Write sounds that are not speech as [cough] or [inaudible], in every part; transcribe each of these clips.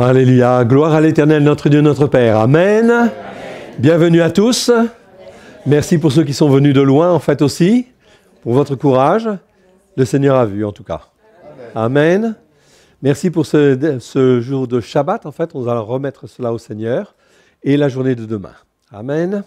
Alléluia. Gloire à l'Éternel, notre Dieu, notre Père. Amen. Bienvenue à tous. Merci pour ceux qui sont venus de loin, en fait aussi, pour votre courage. Le Seigneur a vu, en tout cas. Amen. Merci pour ce, ce, jour de Shabbat. En fait, on va remettre cela au Seigneur et la journée de demain. Amen.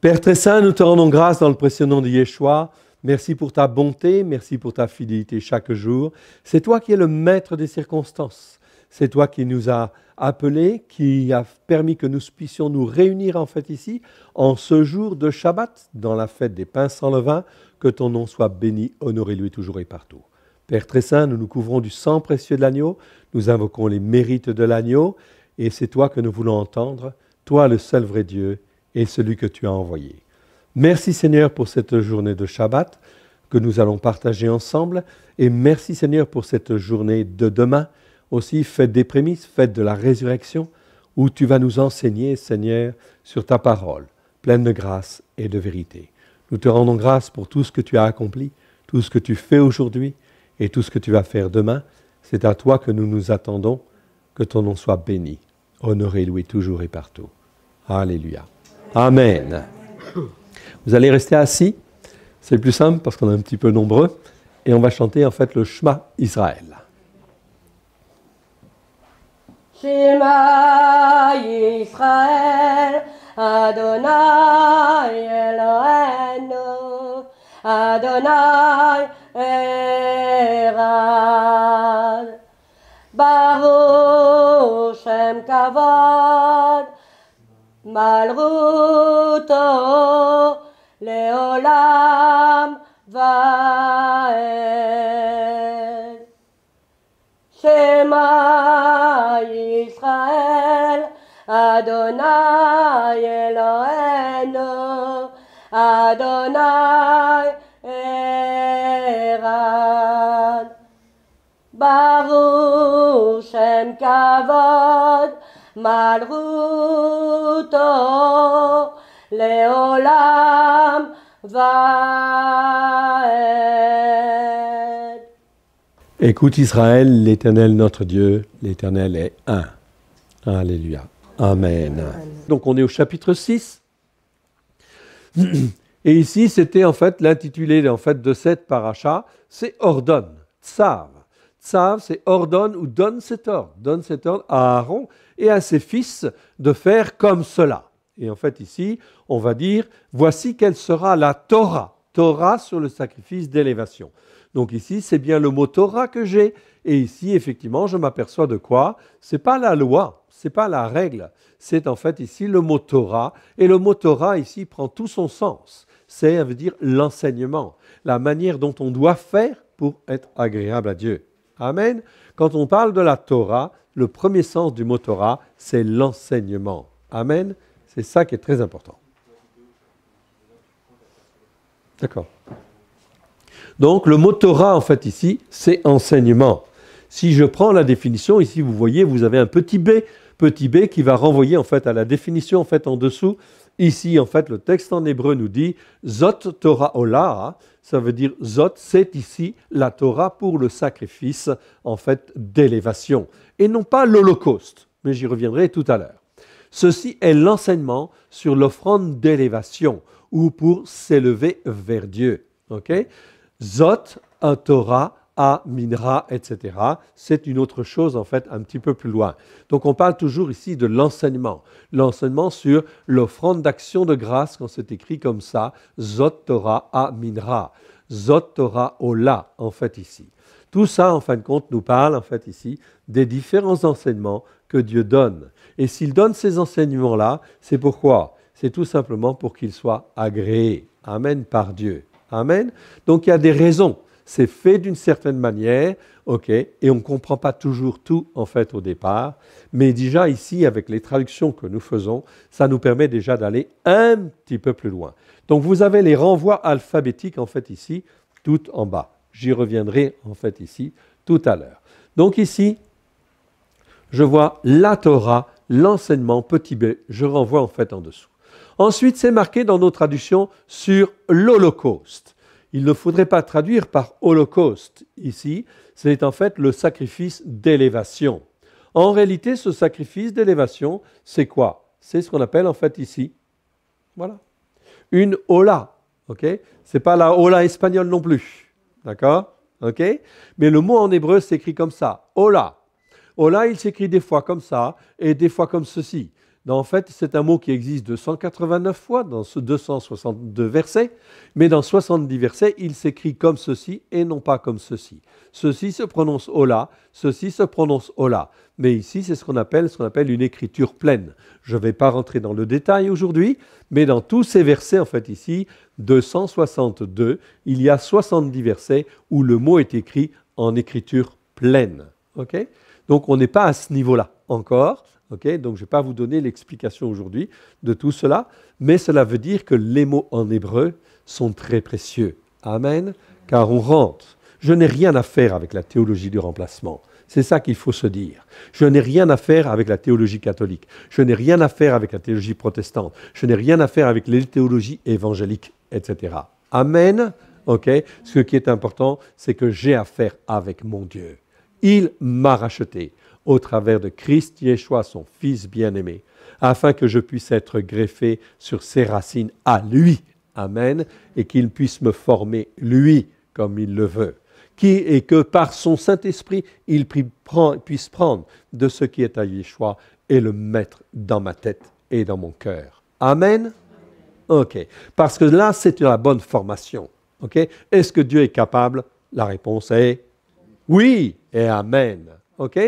Père très saint, nous te rendons grâce dans le précieux nom de Yeshua. Merci pour ta bonté, merci pour ta fidélité chaque jour. C'est toi qui es le maître des circonstances. C'est toi qui nous as appelés, qui a permis que nous puissions nous réunir en fait ici, en ce jour de Shabbat, dans la fête des pains sans levain. Que ton nom soit béni, honoré lui toujours et partout. Père très saint, nous nous couvrons du sang précieux de l'agneau, nous invoquons les mérites de l'agneau, et c'est toi que nous voulons entendre, toi le seul vrai Dieu et celui que tu as envoyé. Merci Seigneur pour cette journée de Shabbat que nous allons partager ensemble, et merci Seigneur pour cette journée de demain aussi faites des prémices, faites de la résurrection, où tu vas nous enseigner, Seigneur, sur ta parole, pleine de grâce et de vérité. Nous te rendons grâce pour tout ce que tu as accompli, tout ce que tu fais aujourd'hui et tout ce que tu vas faire demain. C'est à toi que nous nous attendons. Que ton nom soit béni, honoré, loué toujours et partout. Alléluia. Amen. Vous allez rester assis. C'est plus simple parce qu'on est un petit peu nombreux. Et on va chanter en fait le Shema Israël. Shema Yisrael, Adonai Eloheinu, Adonai Erad. Baruch Shem Kavod, Malruto Leolam va. Adonai Eloheinu, Adonai Erad. Baruch Shem Kavod, Malruto, Leolam Vaed. Écoute Israël, l'Éternel notre Dieu, l'Éternel est un. Alléluia. Amen. Donc on est au chapitre 6. [clears throat] Et ici, c'était en fait l'intitulé en fait de cette paracha, c'est ordonne, tsav. Tsav, c'est ordonne ou donne cet ordre, donne cet ordre à Aaron et à ses fils de faire comme cela. Et en fait ici, on va dire, voici quelle sera la Torah, Torah sur le sacrifice d'élévation. Donc ici, c'est bien le mot Torah que j'ai. Et ici, effectivement, je m'aperçois de quoi C'est pas la loi, n'est pas la règle, c'est en fait ici le mot Torah, et le mot Torah ici prend tout son sens. C'est, veut dire, l'enseignement, la manière dont on doit faire pour être agréable à Dieu. Amen. Quand on parle de la Torah, le premier sens du mot Torah, c'est l'enseignement. Amen. C'est ça qui est très important. D'accord. Donc le mot Torah, en fait, ici, c'est enseignement. Si je prends la définition, ici, vous voyez, vous avez un petit b petit b qui va renvoyer en fait à la définition en fait en dessous. Ici en fait le texte en hébreu nous dit zot Torah Ola, ça veut dire zot c'est ici la Torah pour le sacrifice en fait d'élévation et non pas l'Holocauste, mais j'y reviendrai tout à l'heure. Ceci est l'enseignement sur l'offrande d'élévation ou pour s'élever vers Dieu. OK Zot un Torah à Minra, etc. C'est une autre chose, en fait, un petit peu plus loin. Donc, on parle toujours ici de l'enseignement. L'enseignement sur l'offrande d'action de grâce, quand c'est écrit comme ça, Zot Torah à Zot Ola, en fait, ici. Tout ça, en fin de compte, nous parle, en fait, ici, des différents enseignements que Dieu donne. Et s'il donne ces enseignements-là, c'est pourquoi C'est tout simplement pour qu'ils soient agréés. Amen par Dieu. Amen. Donc, il y a des raisons c'est fait d'une certaine manière, ok, et on ne comprend pas toujours tout en fait au départ, mais déjà ici, avec les traductions que nous faisons, ça nous permet déjà d'aller un petit peu plus loin. Donc vous avez les renvois alphabétiques en fait ici, tout en bas. J'y reviendrai en fait ici tout à l'heure. Donc ici, je vois la Torah, l'enseignement, petit b, je renvoie en fait en dessous. Ensuite, c'est marqué dans nos traductions sur l'Holocauste il ne faudrait pas traduire par holocauste ici, c'est en fait le sacrifice d'élévation. En réalité, ce sacrifice d'élévation, c'est quoi C'est ce qu'on appelle en fait ici, voilà, une hola. Ok C'est pas la hola espagnole non plus, d'accord Mais le mot en hébreu s'écrit comme ça, hola. Hola, il s'écrit des fois comme ça et des fois comme ceci. Ben, en fait, c'est un mot qui existe 289 fois dans ce 262 versets, mais dans 70 versets, il s'écrit comme ceci et non pas comme ceci. Ceci se prononce Ola, ceci se prononce Ola. Mais ici, c'est ce qu'on appelle, ce qu'on appelle une écriture pleine. Je ne vais pas rentrer dans le détail aujourd'hui, mais dans tous ces versets, en fait, ici, 262, il y a 70 versets où le mot est écrit en écriture pleine. Donc, on n'est pas à ce niveau-là encore. Donc je ne vais pas vous donner l'explication aujourd'hui de tout cela, mais cela veut dire que les mots en hébreu sont très précieux. Amen. Car on rentre. Je n'ai rien à faire avec la théologie du remplacement. C'est ça qu'il faut se dire. Je n'ai rien à faire avec la théologie catholique. Je n'ai rien à faire avec la théologie protestante. Je n'ai rien à faire avec les théologies évangéliques, etc. Amen. Ce qui est important, c'est que j'ai affaire avec mon Dieu. Il m'a racheté au travers de Christ Yeshua, son Fils bien-aimé, afin que je puisse être greffé sur ses racines à lui. Amen. Et qu'il puisse me former, lui, comme il le veut. Qui, et que par son Saint-Esprit, il puisse prendre de ce qui est à Yeshua et le mettre dans ma tête et dans mon cœur. Amen. OK. Parce que là, c'est la bonne formation. OK? Est-ce que Dieu est capable? La réponse est oui et Amen. OK?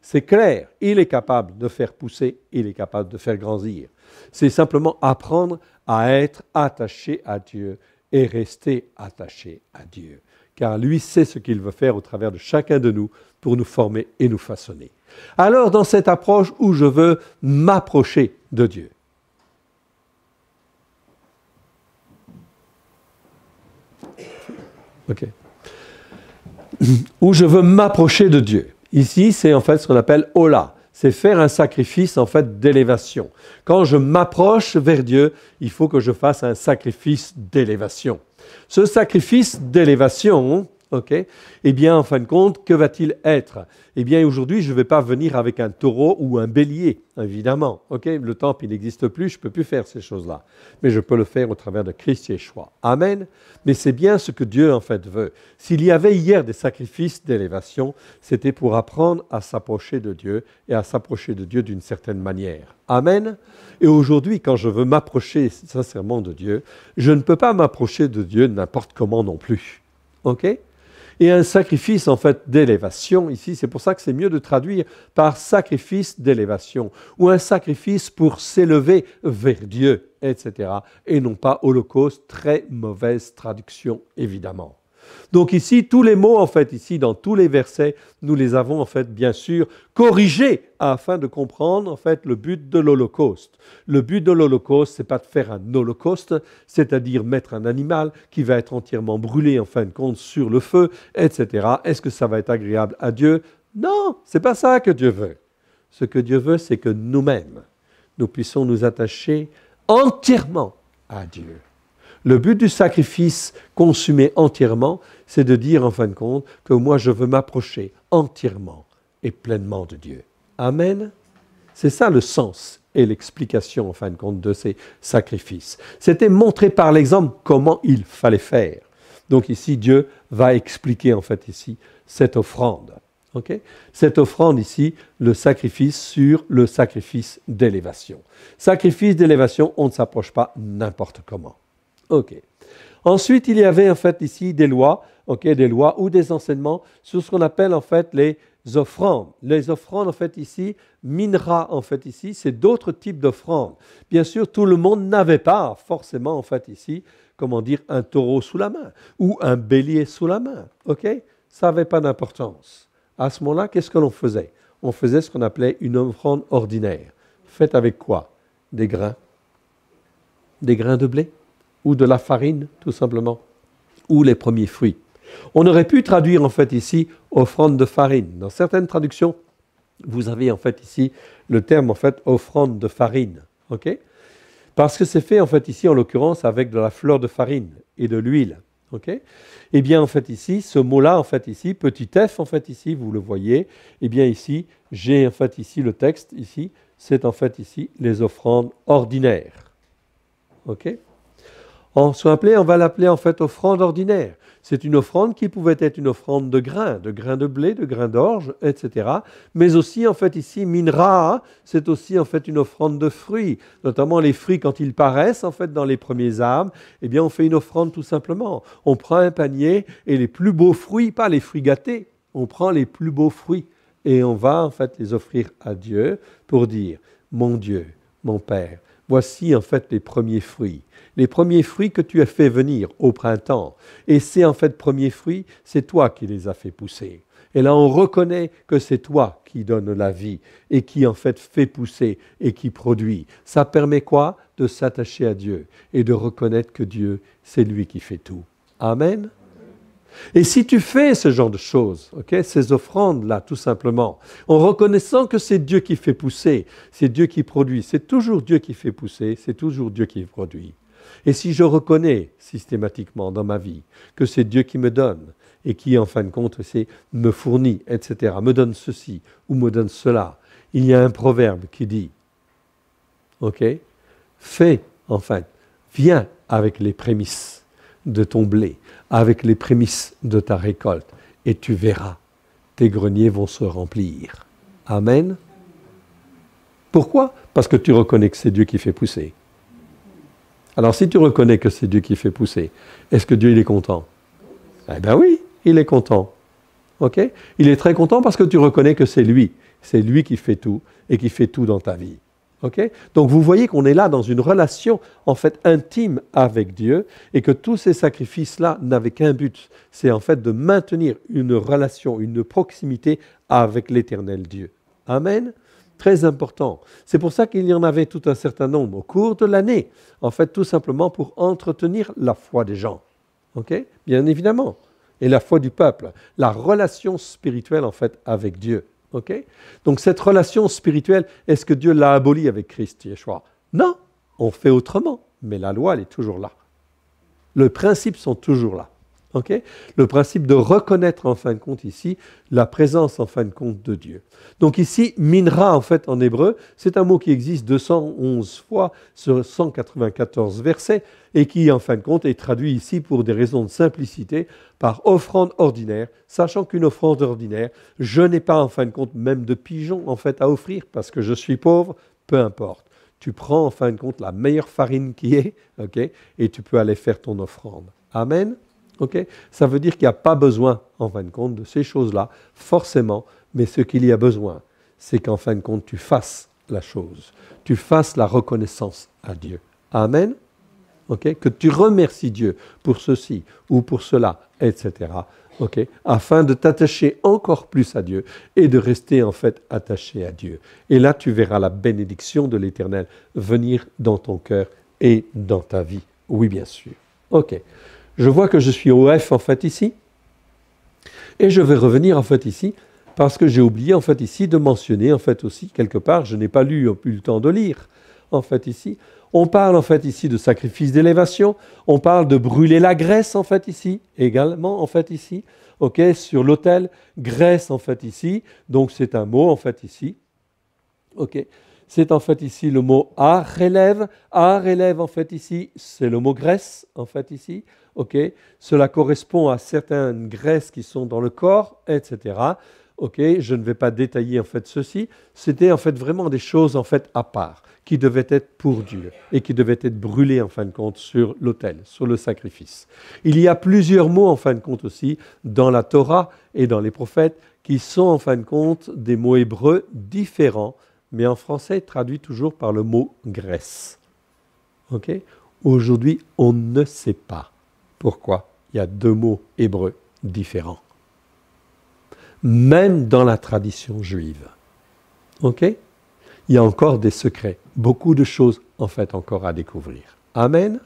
c'est clair, il est capable de faire pousser, il est capable de faire grandir. C'est simplement apprendre à être attaché à Dieu et rester attaché à Dieu. Car lui sait ce qu'il veut faire au travers de chacun de nous pour nous former et nous façonner. Alors dans cette approche où je veux m'approcher de Dieu, [clears throat] où je veux m'approcher de Dieu, Ici, c'est en fait ce qu'on appelle hola. C'est faire un sacrifice en fait d'élévation. Quand je m'approche vers Dieu, il faut que je fasse un sacrifice d'élévation. Ce sacrifice d'élévation, Ok Eh bien, en fin de compte, que va-t-il être Eh bien, aujourd'hui, je ne vais pas venir avec un taureau ou un bélier, évidemment. Ok Le temple, il n'existe plus, je ne peux plus faire ces choses-là. Mais je peux le faire au travers de Christ choix. Amen. Mais c'est bien ce que Dieu, en fait, veut. S'il y avait hier des sacrifices d'élévation, c'était pour apprendre à s'approcher de Dieu et à s'approcher de Dieu d'une certaine manière. Amen. Et aujourd'hui, quand je veux m'approcher sincèrement de Dieu, je ne peux pas m'approcher de Dieu n'importe comment non plus. OK et un sacrifice en fait d'élévation. Ici, c'est pour ça que c'est mieux de traduire par sacrifice d'élévation ou un sacrifice pour s'élever vers Dieu, etc. Et non pas holocauste, très mauvaise traduction évidemment. Donc ici, tous les mots, en fait, ici, dans tous les versets, nous les avons, en fait, bien sûr, corrigés afin de comprendre, en fait, le but de l'Holocauste. Le but de l'Holocauste, c'est pas de faire un Holocauste, c'est-à-dire mettre un animal qui va être entièrement brûlé, en fin de compte, sur le feu, etc. Est-ce que ça va être agréable à Dieu Non, c'est pas ça que Dieu veut. Ce que Dieu veut, c'est que nous-mêmes, nous puissions nous attacher entièrement à Dieu le but du sacrifice consumé entièrement, c'est de dire en fin de compte que moi je veux m'approcher entièrement et pleinement de Dieu. Amen. C'est ça le sens et l'explication en fin de compte de ces sacrifices. C'était montrer par l'exemple comment il fallait faire. Donc ici, Dieu va expliquer en fait ici cette offrande. Cette offrande ici, le sacrifice sur le sacrifice d'élévation. Sacrifice d'élévation, on ne s'approche pas n'importe comment. Ok. Ensuite, il y avait en fait ici des lois, ok, des lois ou des enseignements sur ce qu'on appelle en fait les offrandes. Les offrandes en fait ici, minera, en fait ici, c'est d'autres types d'offrandes. Bien sûr, tout le monde n'avait pas forcément en fait ici, comment dire, un taureau sous la main ou un bélier sous la main, ok Ça n'avait pas d'importance. À ce moment-là, qu'est-ce que l'on faisait On faisait ce qu'on appelait une offrande ordinaire. Faite avec quoi Des grains. Des grains de blé ou de la farine, tout simplement, ou les premiers fruits. On aurait pu traduire en fait ici offrande de farine. Dans certaines traductions, vous avez en fait ici le terme en fait offrande de farine, ok Parce que c'est fait en fait ici en l'occurrence avec de la fleur de farine et de l'huile, ok Eh bien en fait ici, ce mot-là en fait ici, petit f en fait ici, vous le voyez. Eh bien ici, j'ai en fait ici le texte ici, c'est en fait ici les offrandes ordinaires, ok on, on va l'appeler en fait offrande ordinaire. C'est une offrande qui pouvait être une offrande de grains, de grains de blé, de grains d'orge, etc. Mais aussi, en fait, ici, minra, c'est aussi en fait une offrande de fruits, notamment les fruits quand ils paraissent en fait dans les premiers arbres. Eh bien, on fait une offrande tout simplement. On prend un panier et les plus beaux fruits, pas les fruits gâtés, on prend les plus beaux fruits et on va en fait les offrir à Dieu pour dire, mon Dieu, mon Père, Voici en fait les premiers fruits, les premiers fruits que tu as fait venir au printemps. Et c'est en fait premiers fruits, c'est toi qui les as fait pousser. Et là, on reconnaît que c'est toi qui donne la vie et qui en fait fait pousser et qui produit. Ça permet quoi De s'attacher à Dieu et de reconnaître que Dieu, c'est lui qui fait tout. Amen. Et si tu fais ce genre de choses, ces offrandes-là, tout simplement, en reconnaissant que c'est Dieu qui fait pousser, c'est Dieu qui produit, c'est toujours Dieu qui fait pousser, c'est toujours Dieu qui produit. Et si je reconnais systématiquement dans ma vie que c'est Dieu qui me donne et qui, en fin de compte, me fournit, etc., me donne ceci ou me donne cela, il y a un proverbe qui dit, ok, fais, enfin, viens avec les prémices de ton blé avec les prémices de ta récolte et tu verras, tes greniers vont se remplir. Amen. Pourquoi Parce que tu reconnais que c'est Dieu qui fait pousser. Alors si tu reconnais que c'est Dieu qui fait pousser, est-ce que Dieu il est content Eh bien oui, il est content. Il est très content parce que tu reconnais que c'est lui. C'est lui qui fait tout et qui fait tout dans ta vie. Donc vous voyez qu'on est là dans une relation en fait intime avec Dieu et que tous ces sacrifices-là n'avaient qu'un but, c'est en fait de maintenir une relation, une proximité avec l'éternel Dieu. Amen Très important. C'est pour ça qu'il y en avait tout un certain nombre au cours de l'année, en fait tout simplement pour entretenir la foi des gens. Bien évidemment. Et la foi du peuple, la relation spirituelle en fait avec Dieu. Donc cette relation spirituelle, est-ce que Dieu l'a abolie avec Christ, Yeshua Non, on fait autrement, mais la loi, elle est toujours là. Les principes sont toujours là le principe de reconnaître en fin de compte ici la présence en fin de compte de Dieu. Donc ici, minra en fait en hébreu, c'est un mot qui existe 211 fois sur 194 versets et qui en fin de compte est traduit ici pour des raisons de simplicité par offrande ordinaire, sachant qu'une offrande ordinaire, je n'ai pas en fin de compte même de pigeon en fait à offrir parce que je suis pauvre, peu importe. Tu prends en fin de compte la meilleure farine qui est, et tu peux aller faire ton offrande. Amen ça veut dire qu'il n'y a pas besoin, en fin de compte, de ces choses-là, forcément, mais ce qu'il y a besoin, c'est qu'en fin de compte, tu fasses la chose, tu fasses la reconnaissance à Dieu. Amen. que tu remercies Dieu pour ceci ou pour cela, etc. afin de t'attacher encore plus à Dieu et de rester en fait attaché à Dieu. Et là, tu verras la bénédiction de l'Éternel venir dans ton cœur et dans ta vie. Oui, bien sûr. Ok. Je vois que je suis au F en fait ici. Et je vais revenir en fait ici parce que j'ai oublié en fait ici de mentionner en fait aussi quelque part, je n'ai pas lu, eu le temps de lire en fait ici. On parle en fait ici de sacrifice d'élévation, on parle de brûler la graisse en fait ici, également en fait ici, ok, sur l'autel, graisse en fait ici, donc c'est un mot en fait ici, ok. C'est en fait ici le mot a relève. a relève en fait ici, c'est le mot graisse en fait ici, cela correspond à certaines graisses qui sont dans le corps, etc. Ok, je ne vais pas détailler en fait ceci. C'était en fait vraiment des choses en fait à part qui devaient être pour Dieu et qui devaient être brûlées en fin de compte sur l'autel, sur le sacrifice. Il y a plusieurs mots en fin de compte aussi dans la Torah et dans les prophètes qui sont en fin de compte des mots hébreux différents, mais en français traduits toujours par le mot graisse. Ok, aujourd'hui on ne sait pas pourquoi Il y a deux mots hébreux différents. Même dans la tradition juive. OK Il y a encore des secrets, beaucoup de choses en fait encore à découvrir. Amen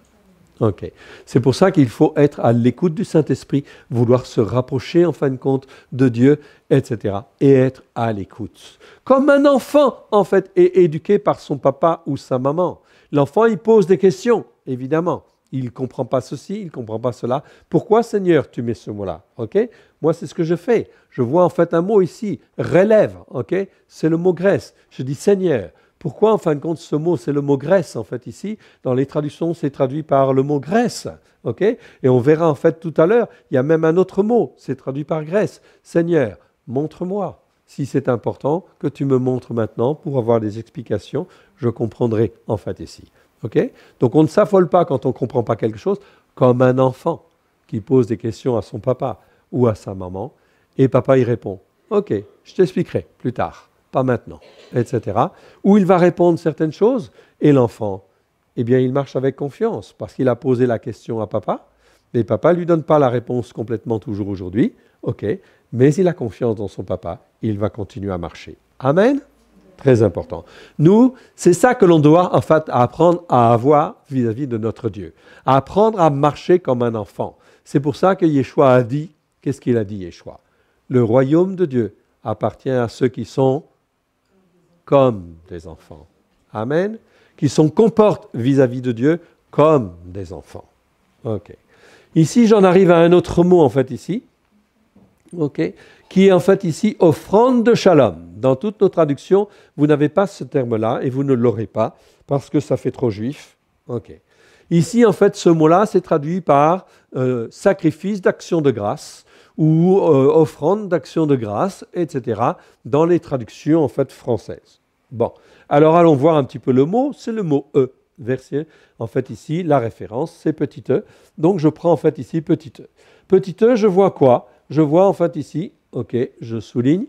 OK. C'est pour ça qu'il faut être à l'écoute du Saint-Esprit, vouloir se rapprocher en fin de compte de Dieu, etc. Et être à l'écoute. Comme un enfant, en fait, est éduqué par son papa ou sa maman. L'enfant, il pose des questions, évidemment il ne comprend pas ceci, il ne comprend pas cela. Pourquoi, Seigneur, tu mets ce mot-là Ok Moi, c'est ce que je fais. Je vois en fait un mot ici, relève. Ok C'est le mot grèce. Je dis Seigneur. Pourquoi, en fin de compte, ce mot, c'est le mot Grèce, en fait, ici. Dans les traductions, c'est traduit par le mot Grèce. ok Et on verra, en fait, tout à l'heure, il y a même un autre mot, c'est traduit par Grèce. Seigneur, montre-moi. Si c'est important, que tu me montres maintenant pour avoir des explications, je comprendrai, en fait, ici. Donc on ne s'affole pas quand on ne comprend pas quelque chose, comme un enfant qui pose des questions à son papa ou à sa maman, et papa y répond Ok, je t'expliquerai plus tard, pas maintenant, etc. Ou il va répondre certaines choses, et l'enfant, eh bien, il marche avec confiance, parce qu'il a posé la question à papa, mais papa ne lui donne pas la réponse complètement toujours aujourd'hui, ok, mais il a confiance dans son papa, il va continuer à marcher. Amen très important. Nous, c'est ça que l'on doit en fait apprendre à avoir vis-à-vis de notre Dieu. apprendre à marcher comme un enfant. C'est pour ça que Yeshua a dit, qu'est-ce qu'il a dit Yeshua Le royaume de Dieu appartient à ceux qui sont comme des enfants. Amen. Qui sont, comportent vis-à-vis -vis de Dieu comme des enfants. OK. Ici, j'en arrive à un autre mot, en fait, ici. OK. Qui est, en fait, ici, offrande de shalom. Dans toutes nos traductions, vous n'avez pas ce terme-là et vous ne l'aurez pas parce que ça fait trop juif. Ok. Ici, en fait, ce mot-là, c'est traduit par euh, sacrifice d'action de grâce ou euh, offrande d'action de grâce, etc., dans les traductions en fait françaises. Bon, alors allons voir un petit peu le mot. C'est le mot e. Verset, en fait ici, la référence, c'est petit e. Donc je prends en fait ici petit e. Petit e, je vois quoi Je vois en fait ici, ok, je souligne,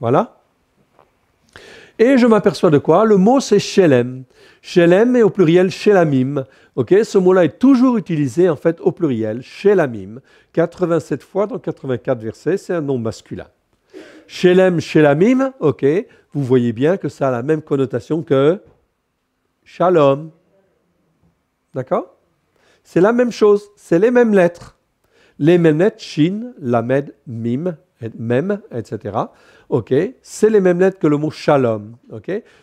voilà. Et je m'aperçois de quoi Le mot c'est shelem. Shelem est au pluriel shelamim. ce mot-là est toujours utilisé en fait au pluriel shelamim. 87 fois dans 84 versets, c'est un nom masculin. Shelem, shelamim, vous voyez bien que ça a la même connotation que shalom. D'accord C'est la même chose, c'est les mêmes lettres. Les mêmes lettres, shin, lamed, mim, mem, etc c'est les mêmes lettres que le mot shalom.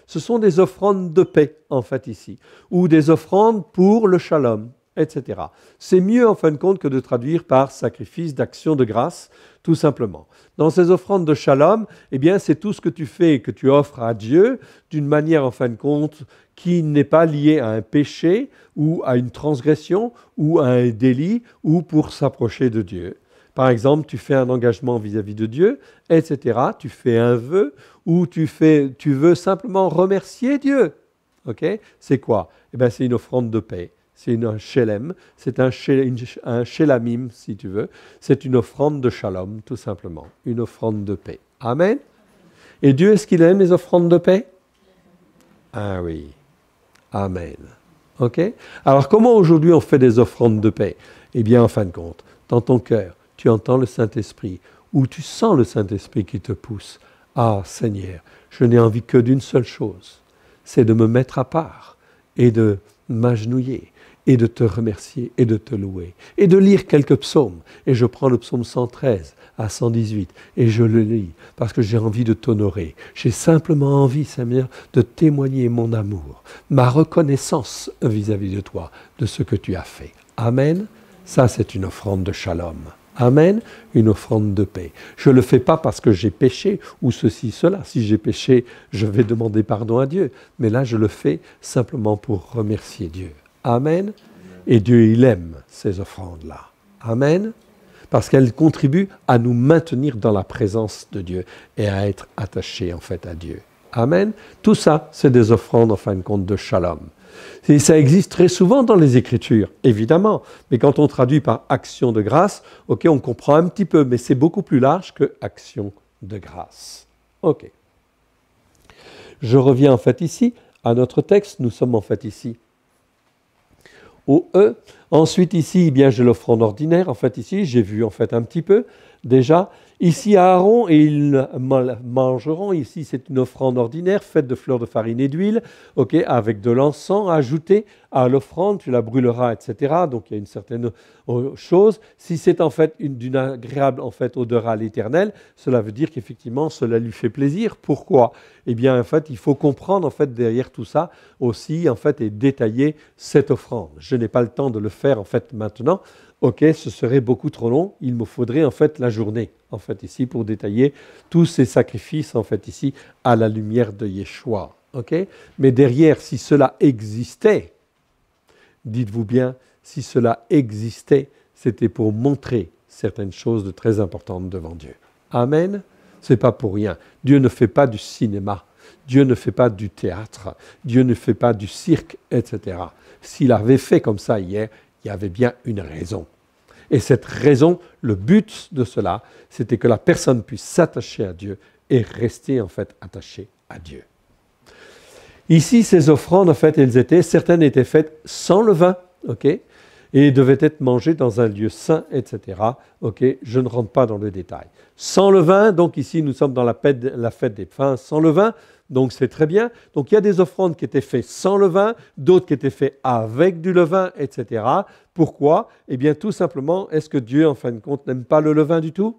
ce sont des offrandes de paix en fait ici, ou des offrandes pour le shalom, etc. C'est mieux en fin de compte que de traduire par sacrifice d'action de grâce, tout simplement. Dans ces offrandes de shalom, eh bien, c'est tout ce que tu fais et que tu offres à Dieu d'une manière en fin de compte qui n'est pas liée à un péché ou à une transgression ou à un délit ou pour s'approcher de Dieu. Par exemple, tu fais un engagement vis-à-vis de Dieu, etc. Tu fais un vœu ou tu, veux simplement remercier Dieu. c'est quoi eh ben, C'est une offrande de paix. C'est un shelem, c'est un, un shelamim, si tu veux. C'est une offrande de shalom, tout simplement. Une offrande de paix. Amen. Et Dieu, est-ce qu'il aime les offrandes de paix Ah oui. Amen. OK Alors, comment aujourd'hui on fait des offrandes de paix Eh bien, en fin de compte, dans ton cœur, tu entends le Saint-Esprit, ou tu sens le Saint-Esprit qui te pousse. Ah Seigneur, je n'ai envie que d'une seule chose, c'est de me mettre à part et de m'agenouiller et de te remercier et de te louer et de lire quelques psaumes. Et je prends le psaume 113 à 118 et je le lis parce que j'ai envie de t'honorer. J'ai simplement envie, Seigneur, de témoigner mon amour, ma reconnaissance vis-à-vis -vis de toi, de ce que tu as fait. Amen. Ça, c'est une offrande de shalom. Amen, une offrande de paix. Je ne le fais pas parce que j'ai péché ou ceci, cela. Si j'ai péché, je vais demander pardon à Dieu. Mais là, je le fais simplement pour remercier Dieu. Amen. Et Dieu, il aime ces offrandes-là. Amen. Parce qu'elles contribuent à nous maintenir dans la présence de Dieu et à être attachés en fait à Dieu. Amen. Tout ça, c'est des offrandes en fin de compte de shalom ça existe très souvent dans les Écritures, évidemment. Mais quand on traduit par action de grâce, ok, on comprend un petit peu, mais c'est beaucoup plus large que action de grâce. Ok. Je reviens en fait ici à notre texte. Nous sommes en fait ici au E. Ensuite ici, eh bien j'ai l'offrande ordinaire. En fait ici, j'ai vu en fait un petit peu déjà Ici Aaron, et ils mangeront. Ici, c'est une offrande ordinaire faite de fleurs de farine et d'huile, avec de l'encens ajouté à l'offrande, tu la brûleras, etc. Donc il y a une certaine euh, chose. Si c'est en fait d'une agréable en fait odeur à l'Éternel, cela veut dire qu'effectivement cela lui fait plaisir. Pourquoi Eh bien en fait il faut comprendre en fait derrière tout ça aussi en fait et détailler cette offrande. Je n'ai pas le temps de le faire en fait maintenant. Ok, ce serait beaucoup trop long. Il me faudrait en fait la journée en fait ici pour détailler tous ces sacrifices en fait ici à la lumière de Yeshua. ok Mais derrière, si cela existait, Dites-vous bien, si cela existait, c'était pour montrer certaines choses de très importantes devant Dieu. Amen. C'est pas pour rien. Dieu ne fait pas du cinéma. Dieu ne fait pas du théâtre. Dieu ne fait pas du cirque, etc. S'il avait fait comme ça hier, il y avait bien une raison. Et cette raison, le but de cela, c'était que la personne puisse s'attacher à Dieu et rester en fait attachée à Dieu. Ici, ces offrandes, en fait, elles étaient, certaines étaient faites sans le vin, ok et devaient être mangées dans un lieu saint, etc. Ok, je ne rentre pas dans le détail. Sans le vin, donc ici nous sommes dans la fête, la fête des pains sans le vin, donc c'est très bien. Donc il y a des offrandes qui étaient faites sans levain, d'autres qui étaient faites avec du levain, etc. Pourquoi Eh bien tout simplement, est-ce que Dieu en fin de compte n'aime pas le levain du tout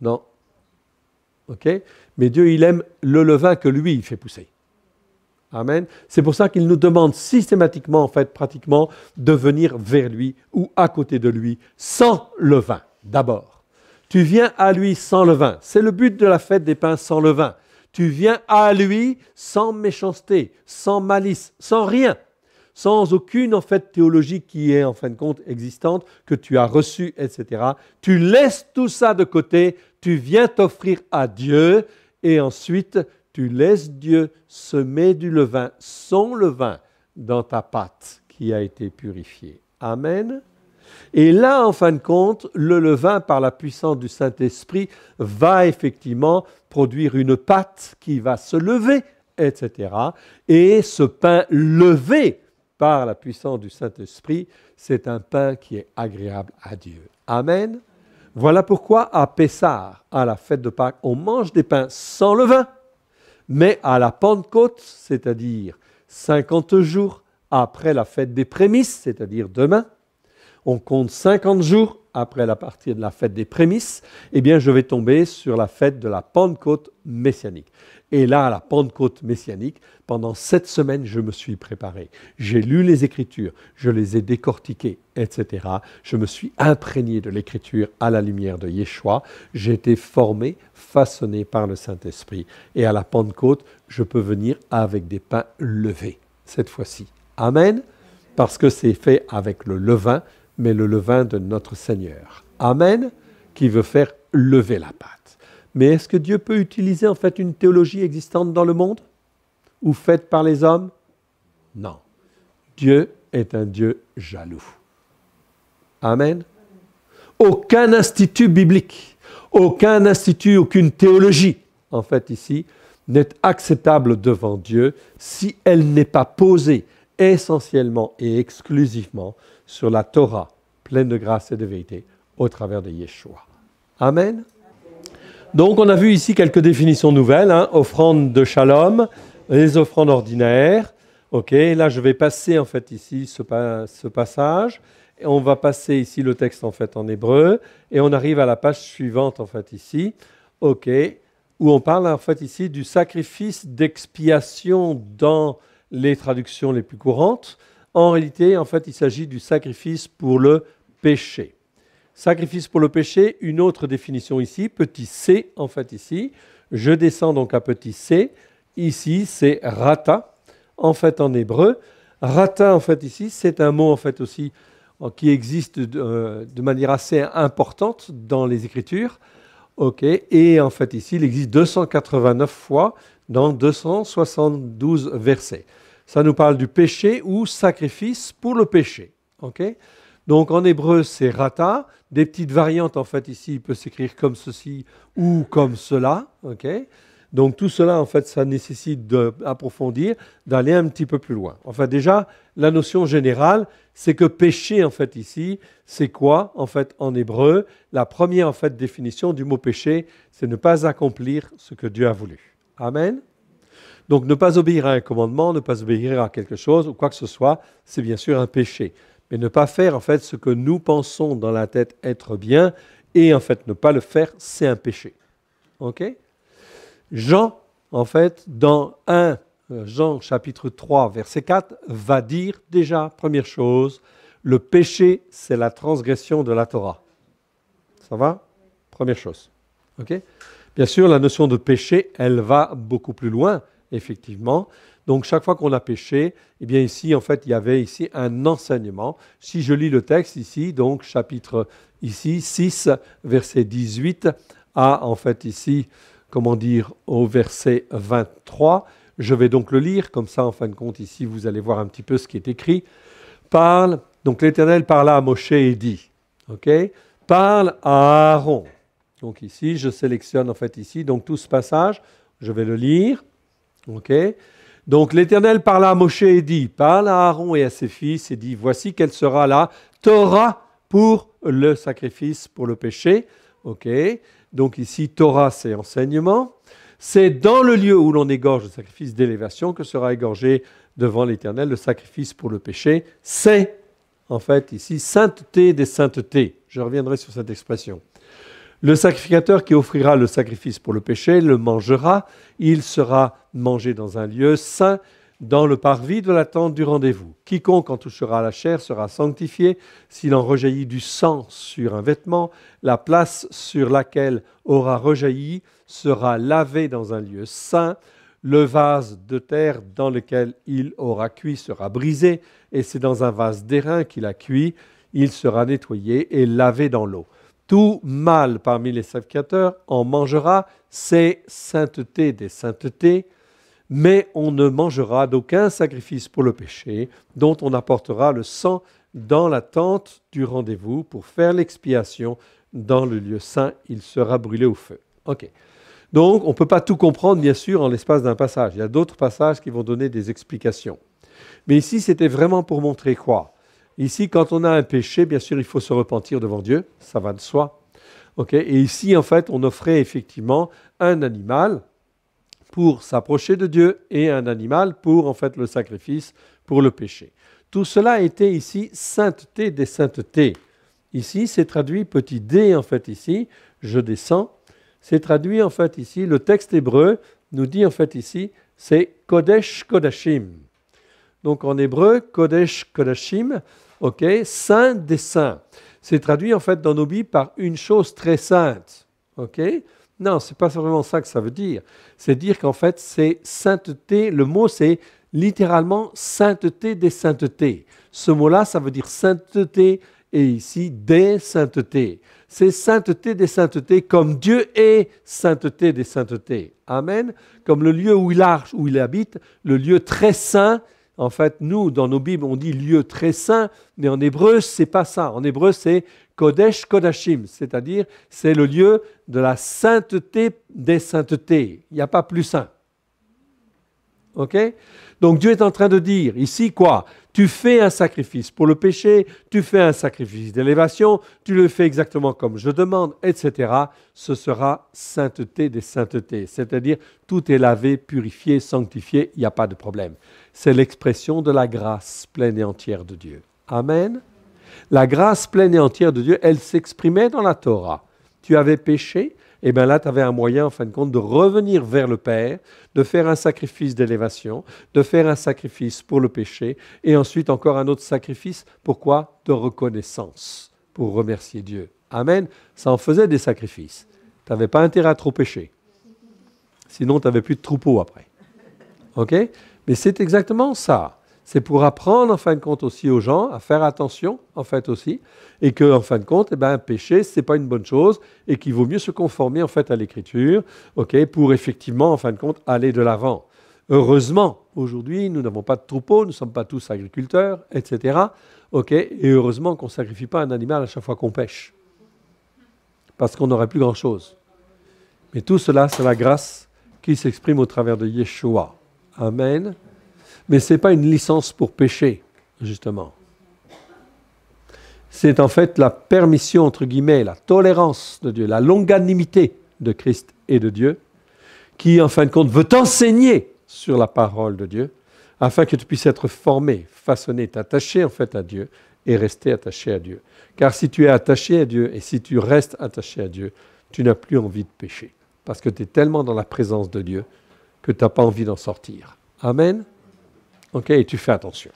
Non. OK mais Dieu, il aime le levain que lui, il fait pousser. Amen. C'est pour ça qu'il nous demande systématiquement, en fait, pratiquement, de venir vers lui ou à côté de lui, sans levain, d'abord. Tu viens à lui sans levain. C'est le but de la fête des pains sans levain. Tu viens à lui sans méchanceté, sans malice, sans rien, sans aucune en fait théologie qui est en fin de compte existante, que tu as reçue, etc. Tu laisses tout ça de côté, tu viens t'offrir à Dieu et ensuite tu laisses Dieu semer du levain, son levain, dans ta pâte qui a été purifiée. Amen. Et là, en fin de compte, le levain, par la puissance du Saint-Esprit, va effectivement produire une pâte qui va se lever, etc. Et ce pain levé par la puissance du Saint-Esprit, c'est un pain qui est agréable à Dieu. Amen. Voilà pourquoi à Pessar, à la fête de Pâques, on mange des pains sans levain, mais à la Pentecôte, c'est-à-dire 50 jours après la fête des prémices, c'est-à-dire demain, on compte 50 jours après la partie de la fête des prémices, eh bien je vais tomber sur la fête de la Pentecôte messianique. Et là, à la Pentecôte messianique, pendant sept semaines, je me suis préparé. J'ai lu les Écritures, je les ai décortiquées, etc. Je me suis imprégné de l'Écriture à la lumière de Yeshua. J'ai été formé, façonné par le Saint-Esprit. Et à la Pentecôte, je peux venir avec des pains levés, cette fois-ci. Amen, parce que c'est fait avec le levain mais le levain de notre Seigneur. Amen, qui veut faire lever la pâte. Mais est-ce que Dieu peut utiliser en fait une théologie existante dans le monde ou faite par les hommes Non. Dieu est un Dieu jaloux. Amen. Aucun institut biblique, aucun institut, aucune théologie, en fait ici, n'est acceptable devant Dieu si elle n'est pas posée essentiellement et exclusivement sur la Torah, pleine de grâce et de vérité, au travers de Yeshua. Amen. Donc on a vu ici quelques définitions nouvelles, hein. offrande de shalom, les offrandes ordinaires. Ok, là je vais passer en fait ici ce, passage. Et on va passer ici le texte en fait en hébreu et on arrive à la page suivante en fait ici. Ok, où on parle en fait ici du sacrifice d'expiation dans les traductions les plus courantes. En réalité, en fait, il s'agit du sacrifice pour le péché. Sacrifice pour le péché, une autre définition ici, petit c en fait ici. Je descends donc à petit c. Ici, c'est rata, en fait en hébreu. Rata, en fait ici, c'est un mot en fait aussi euh, qui existe euh, de, manière assez importante dans les Écritures. et en fait ici, il existe 289 fois dans 272 versets ça nous parle du péché ou sacrifice pour le péché. ok Donc en hébreu, c'est rata. Des petites variantes, en fait, ici, il peut s'écrire comme ceci ou comme cela. ok Donc tout cela, en fait, ça nécessite d'approfondir, d'aller un petit peu plus loin. En fait, déjà, la notion générale, c'est que péché, en fait, ici, c'est quoi, en fait, en hébreu La première, en fait, définition du mot péché, c'est ne pas accomplir ce que Dieu a voulu. Amen. Donc ne pas obéir à un commandement, ne pas obéir à quelque chose ou quoi que ce soit, c'est bien sûr un péché. Mais ne pas faire en fait ce que nous pensons dans la tête être bien et en fait ne pas le faire, c'est un péché. OK Jean en fait dans 1 euh, Jean chapitre 3 verset 4 va dire déjà première chose, le péché c'est la transgression de la Torah. Ça va Première chose. OK Bien sûr, la notion de péché, elle va beaucoup plus loin effectivement. Donc chaque fois qu'on a péché, eh bien ici, en fait, il y avait ici un enseignement. Si je lis le texte ici, donc chapitre ici 6, verset 18 à, en fait, ici, comment dire, au verset 23, je vais donc le lire, comme ça, en fin de compte, ici, vous allez voir un petit peu ce qui est écrit. Parle, donc l'Éternel parla à Moshe et dit, ok, parle à Aaron. Donc ici, je sélectionne en fait ici, donc tout ce passage, je vais le lire. Ok donc l'Éternel parla à Moshe et dit, parle à Aaron et à ses fils et dit, voici quelle sera la Torah pour le sacrifice pour le péché. Ok, donc ici Torah c'est enseignement. C'est dans le lieu où l'on égorge le sacrifice d'élévation que sera égorgé devant l'Éternel le sacrifice pour le péché. C'est en fait ici sainteté des saintetés. Je reviendrai sur cette expression. Le sacrificateur qui offrira le sacrifice pour le péché le mangera, il sera mangé dans un lieu saint, dans le parvis de la tente du rendez-vous. Quiconque en touchera la chair sera sanctifié, s'il en rejaillit du sang sur un vêtement, la place sur laquelle aura rejailli sera lavée dans un lieu saint, le vase de terre dans lequel il aura cuit sera brisé, et c'est dans un vase d'airain qu'il a cuit, il sera nettoyé et lavé dans l'eau. Tout mâle parmi les sacrificateurs en mangera, ces sainteté des saintetés, mais on ne mangera d'aucun sacrifice pour le péché, dont on apportera le sang dans la tente du rendez-vous pour faire l'expiation dans le lieu saint. Il sera brûlé au feu. OK. Donc, on ne peut pas tout comprendre, bien sûr, en l'espace d'un passage. Il y a d'autres passages qui vont donner des explications. Mais ici, c'était vraiment pour montrer quoi Ici, quand on a un péché, bien sûr, il faut se repentir devant Dieu, ça va de soi. Et ici, en fait, on offrait effectivement un animal pour s'approcher de Dieu et un animal pour, en fait, le sacrifice pour le péché. Tout cela était ici sainteté des saintetés. Ici, c'est traduit petit d, en fait, ici, je descends. C'est traduit, en fait, ici, le texte hébreu nous dit, en fait, ici, c'est Kodesh Kodashim. Donc, en hébreu, Kodesh Kodashim, ok, saint des saints. C'est traduit en fait dans nos Bibles par une chose très sainte, ok. Non, n'est pas vraiment ça que ça veut dire. C'est dire qu'en fait, c'est sainteté. Le mot, c'est littéralement sainteté des saintetés. Ce mot-là, ça veut dire sainteté et ici des saintetés. C'est sainteté des saintetés comme Dieu est sainteté des saintetés. Amen. Comme le lieu où il, a, où il habite, le lieu très saint en fait, nous, dans nos Bibles, on dit lieu très saint, mais en hébreu, c'est pas ça. En hébreu, c'est Kodesh Kodashim, c'est-à-dire c'est le lieu de la sainteté des saintetés. Il n'y a pas plus saint. OK Donc Dieu est en train de dire ici quoi Tu fais un sacrifice pour le péché, tu fais un sacrifice d'élévation, tu le fais exactement comme je demande, etc. Ce sera sainteté des saintetés, c'est-à-dire tout est lavé, purifié, sanctifié, il n'y a pas de problème c'est l'expression de la grâce pleine et entière de Dieu. Amen. La grâce pleine et entière de Dieu, elle s'exprimait dans la Torah. Tu avais péché, et eh bien là, tu avais un moyen, en fin de compte, de revenir vers le Père, de faire un sacrifice d'élévation, de faire un sacrifice pour le péché, et ensuite encore un autre sacrifice, pourquoi De reconnaissance, pour remercier Dieu. Amen. Ça en faisait des sacrifices. Tu n'avais pas intérêt à trop pécher. Sinon, tu n'avais plus de troupeau après. OK mais c'est exactement ça. C'est pour apprendre en fin de compte aussi aux gens à faire attention en fait aussi, et qu'en en fin de compte, eh ben, pécher c'est pas une bonne chose et qu'il vaut mieux se conformer en fait à l'Écriture, ok, pour effectivement en fin de compte aller de l'avant. Heureusement, aujourd'hui, nous n'avons pas de troupeau, nous ne sommes pas tous agriculteurs, etc. Ok, et heureusement qu'on ne sacrifie pas un animal à chaque fois qu'on pêche, parce qu'on n'aurait plus grand chose. Mais tout cela, c'est la grâce qui s'exprime au travers de Yeshua. Amen. Mais ce n'est pas une licence pour pécher, justement. C'est en fait la permission, entre guillemets, la tolérance de Dieu, la longanimité de Christ et de Dieu, qui en fin de compte veut t'enseigner sur la parole de Dieu, afin que tu puisses être formé, façonné, t'attacher en fait à Dieu et rester attaché à Dieu. Car si tu es attaché à Dieu et si tu restes attaché à Dieu, tu n'as plus envie de pécher, parce que tu es tellement dans la présence de Dieu que tu n'as pas envie d'en sortir. Amen Ok, et tu fais attention.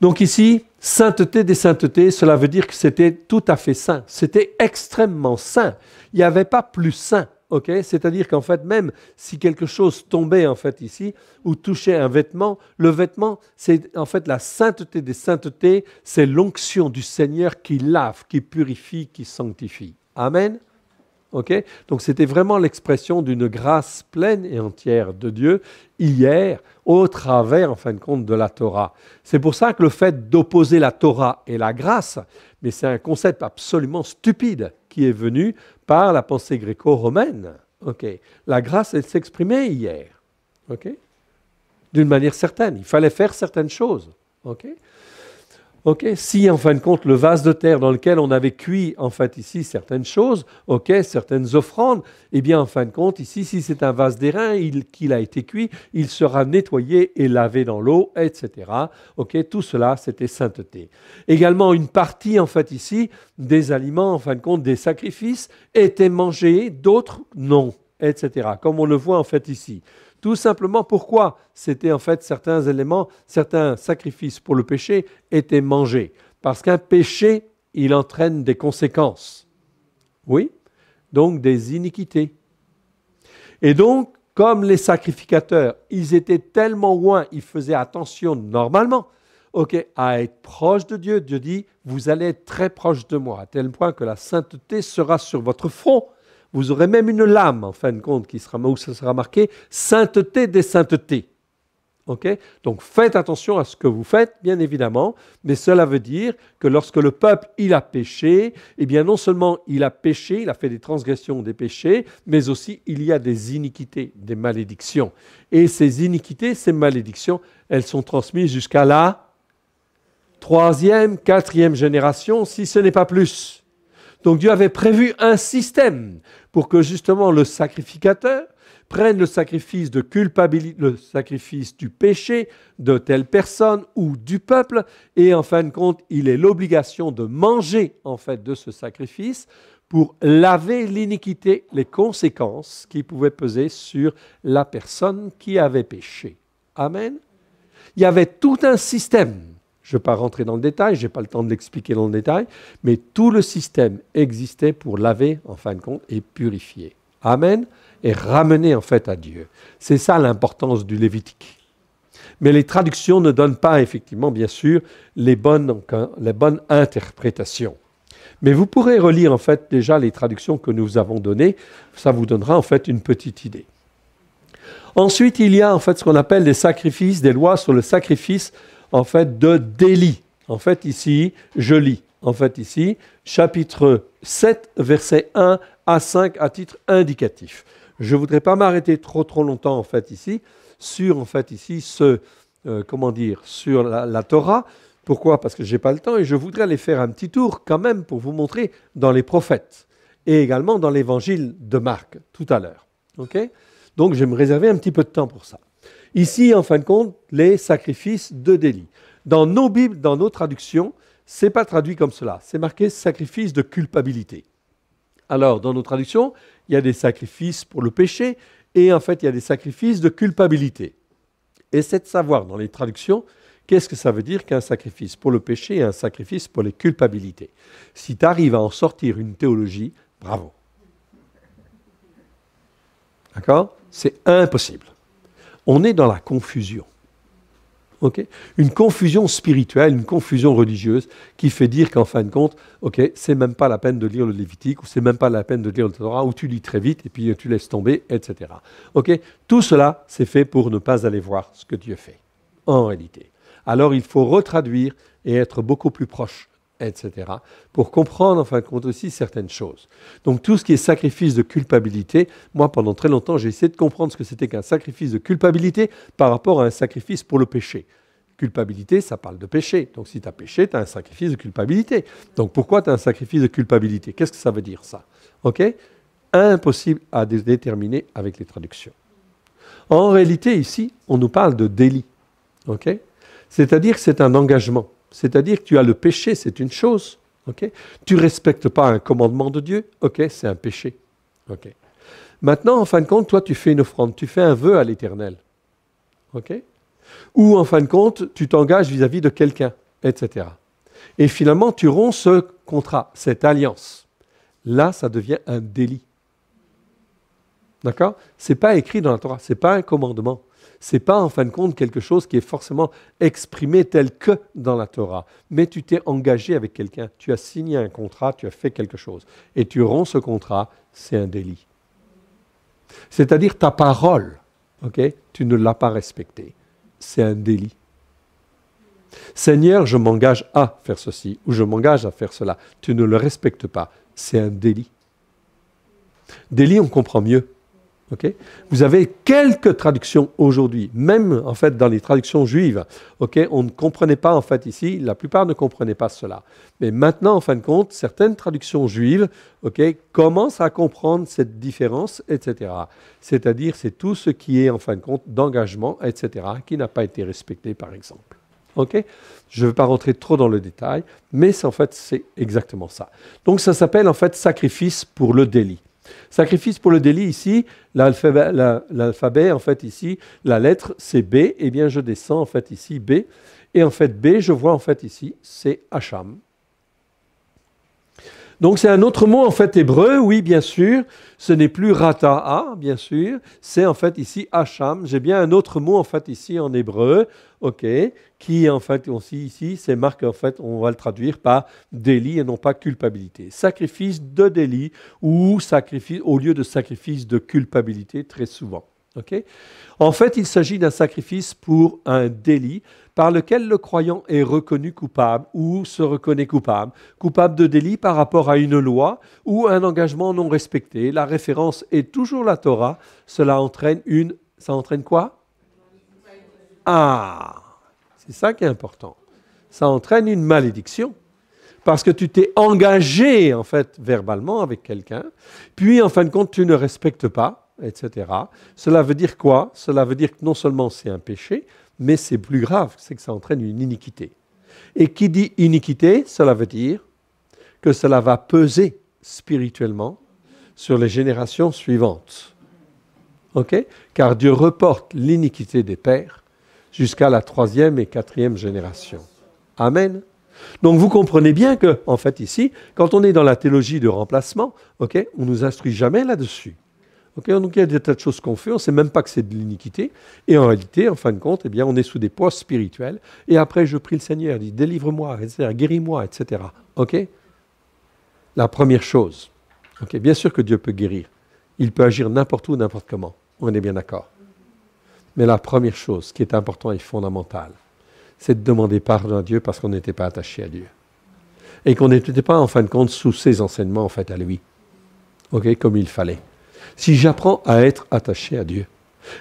Donc ici, sainteté des saintetés, cela veut dire que c'était tout à fait saint. C'était extrêmement saint. Il n'y avait pas plus saint. ok C'est-à-dire qu'en fait, même si quelque chose tombait en fait ici ou touchait un vêtement, le vêtement, c'est en fait la sainteté des saintetés, c'est l'onction du Seigneur qui lave, qui purifie, qui sanctifie. Amen. Donc c'était vraiment l'expression d'une grâce pleine et entière de Dieu hier au travers, en fin de compte, de la Torah. C'est pour ça que le fait d'opposer la Torah et la grâce, mais c'est un concept absolument stupide qui est venu par la pensée gréco-romaine. la grâce, elle s'exprimait hier, d'une manière certaine. Il fallait faire certaines choses si en fin de compte le vase de terre dans lequel on avait cuit en fait ici certaines choses, ok, certaines offrandes, eh bien en fin de compte ici si c'est un vase d'airain qu'il a été cuit, il sera nettoyé et lavé dans l'eau, etc. Ok, tout cela c'était sainteté. Également une partie en fait ici des aliments en fin de compte des sacrifices étaient mangés, d'autres non, etc. Comme on le voit en fait ici. Tout simplement pourquoi c'était en fait certains éléments, certains sacrifices pour le péché étaient mangés. Parce qu'un péché, il entraîne des conséquences. Oui, donc des iniquités. Et donc, comme les sacrificateurs, ils étaient tellement loin, ils faisaient attention normalement, ok, à être proche de Dieu. Dieu dit, vous allez être très proche de moi, à tel point que la sainteté sera sur votre front. Vous aurez même une lame, en fin de compte, qui sera, où ça sera marqué sainteté des saintetés. Okay Donc faites attention à ce que vous faites, bien évidemment, mais cela veut dire que lorsque le peuple, il a péché, eh bien non seulement il a péché, il a fait des transgressions, des péchés, mais aussi il y a des iniquités, des malédictions. Et ces iniquités, ces malédictions, elles sont transmises jusqu'à la troisième, quatrième génération, si ce n'est pas plus. Donc Dieu avait prévu un système pour que justement le sacrificateur prenne le sacrifice de le sacrifice du péché de telle personne ou du peuple, et en fin de compte, il est l'obligation de manger en fait de ce sacrifice pour laver l'iniquité, les conséquences qui pouvaient peser sur la personne qui avait péché. Amen. Il y avait tout un système je ne vais pas rentrer dans le détail, je n'ai pas le temps de l'expliquer dans le détail, mais tout le système existait pour laver, en fin de compte, et purifier. Amen. Et ramener en fait à Dieu. C'est ça l'importance du Lévitique. Mais les traductions ne donnent pas effectivement, bien sûr, les bonnes, les bonnes interprétations. Mais vous pourrez relire en fait déjà les traductions que nous vous avons données. Ça vous donnera en fait une petite idée. Ensuite, il y a en fait ce qu'on appelle les sacrifices, des lois sur le sacrifice en fait, de délit. En fait, ici, je lis, en fait, ici, chapitre 7, verset 1 à 5 à titre indicatif. Je ne voudrais pas m'arrêter trop, trop longtemps, en fait, ici, sur, en fait, ici, ce, euh, comment dire, sur la, Torah. Pourquoi Parce que je n'ai pas le temps et je voudrais aller faire un petit tour quand même pour vous montrer dans les prophètes et également dans l'évangile de Marc tout à l'heure. ok Donc je vais me réserver un petit peu de temps pour ça. Ici, en fin de compte, les sacrifices de délit. Dans nos Bibles, dans nos traductions, c'est pas traduit comme cela. C'est marqué sacrifice de culpabilité. Alors, dans nos traductions, il y a des sacrifices pour le péché et en fait, il y a des sacrifices de culpabilité. Et de savoir dans les traductions qu'est-ce que ça veut dire qu'un sacrifice pour le péché et un sacrifice pour les culpabilités. Si tu arrives à en sortir une théologie, bravo. D'accord C'est impossible on est dans la confusion. une confusion spirituelle, une confusion religieuse qui fait dire qu'en fin de compte, ok, c'est même pas la peine de lire le Lévitique, ou c'est même pas la peine de lire le Torah, ou tu lis très vite et puis euh, tu laisses tomber, etc. Tout cela, c'est fait pour ne pas aller voir ce que Dieu fait, en réalité. Alors il faut retraduire et être beaucoup plus proche etc., pour comprendre en fin de compte aussi certaines choses. Donc tout ce qui est sacrifice de culpabilité, moi pendant très longtemps j'ai essayé de comprendre ce que c'était qu'un sacrifice de culpabilité par rapport à un sacrifice pour le péché. Culpabilité, ça parle de péché. Donc si tu as péché, tu as un sacrifice de culpabilité. Donc pourquoi tu as un sacrifice de culpabilité Qu'est-ce que ça veut dire ça OK Impossible à déterminer avec les traductions. En réalité, ici, on nous parle de délit. OK C'est-à-dire que c'est un engagement. C'est-à-dire que tu as le péché, c'est une chose. tu ne respectes pas un commandement de Dieu, c'est un péché. Maintenant, en fin de compte, toi, tu fais une offrande, tu fais un vœu à l'Éternel. Ou, en fin de compte, tu t'engages vis-à-vis de quelqu'un, etc. Et finalement, tu romps ce contrat, cette alliance. Là, ça devient un délit. D'accord Ce n'est pas écrit dans la Torah, ce n'est pas un commandement c'est pas en fin de compte quelque chose qui est forcément exprimé tel que dans la Torah. Mais tu t'es engagé avec quelqu'un, tu as signé un contrat, tu as fait quelque chose. Et tu romps ce contrat, c'est un délit. C'est-à-dire ta parole, tu ne l'as pas respectée. C'est un délit. Seigneur, je m'engage à faire ceci ou je m'engage à faire cela. Tu ne le respectes pas. C'est un délit. Délit, on comprend mieux. Vous avez quelques traductions aujourd'hui, même en fait dans les traductions juives. Ok, On ne comprenait pas en fait ici, la plupart ne comprenaient pas cela. Mais maintenant, en fin de compte, certaines traductions juives ok, commencent à comprendre cette différence, etc. C'est-à-dire, c'est tout ce qui est en fin de compte d'engagement, etc., qui n'a pas été respecté, par exemple. Ok, Je ne vais pas rentrer trop dans le détail, mais en fait, c'est exactement ça. Donc, ça s'appelle en fait sacrifice pour le délit. Sacrifice pour le délit ici, l'alphabet, en fait ici, la lettre c'est B, et eh bien je descends en fait ici B, et en fait B, je vois en fait ici c'est Hacham. Donc c'est un autre mot en fait hébreu, oui bien sûr, ce n'est plus rata'a bien sûr, c'est en fait ici acham ». j'ai bien un autre mot en fait ici en hébreu, ok, qui en fait aussi ici, c'est marque en fait, on va le traduire par délit et non pas culpabilité. Sacrifice de délit ou sacrifice au lieu de sacrifice de culpabilité très souvent en fait, il s'agit d'un sacrifice pour un délit par lequel le croyant est reconnu coupable ou se reconnaît coupable, coupable de délit par rapport à une loi ou un engagement non respecté. La référence est toujours la Torah. Cela entraîne une... Ça entraîne quoi Ah C'est ça qui est important. Ça entraîne une malédiction parce que tu t'es engagé en fait verbalement avec quelqu'un, puis en fin de compte tu ne respectes pas, etc. Cela veut dire quoi Cela veut dire que non seulement c'est un péché, mais c'est plus grave, c'est que ça entraîne une iniquité. Et qui dit iniquité, cela veut dire que cela va peser spirituellement sur les générations suivantes. ok Car Dieu reporte l'iniquité des pères jusqu'à la troisième et quatrième génération. Amen. Donc vous comprenez bien que, en fait, ici, quand on est dans la théologie de remplacement, ok, on ne nous instruit jamais là-dessus donc il y a des tas de choses qu'on fait, on ne sait même pas que c'est de l'iniquité. Et en réalité, en fin de compte, eh bien, on est sous des poids spirituels. Et après, je prie le Seigneur, il dit délivre-moi, guéris-moi, etc. La première chose, bien sûr que Dieu peut guérir. Il peut agir n'importe où, n'importe comment. On est bien d'accord. Mais la première chose qui est importante et fondamentale, c'est de demander pardon à Dieu parce qu'on n'était pas attaché à Dieu. Et qu'on n'était pas, en fin de compte, sous ses enseignements, en fait, à lui. comme il fallait si j'apprends à être attaché à Dieu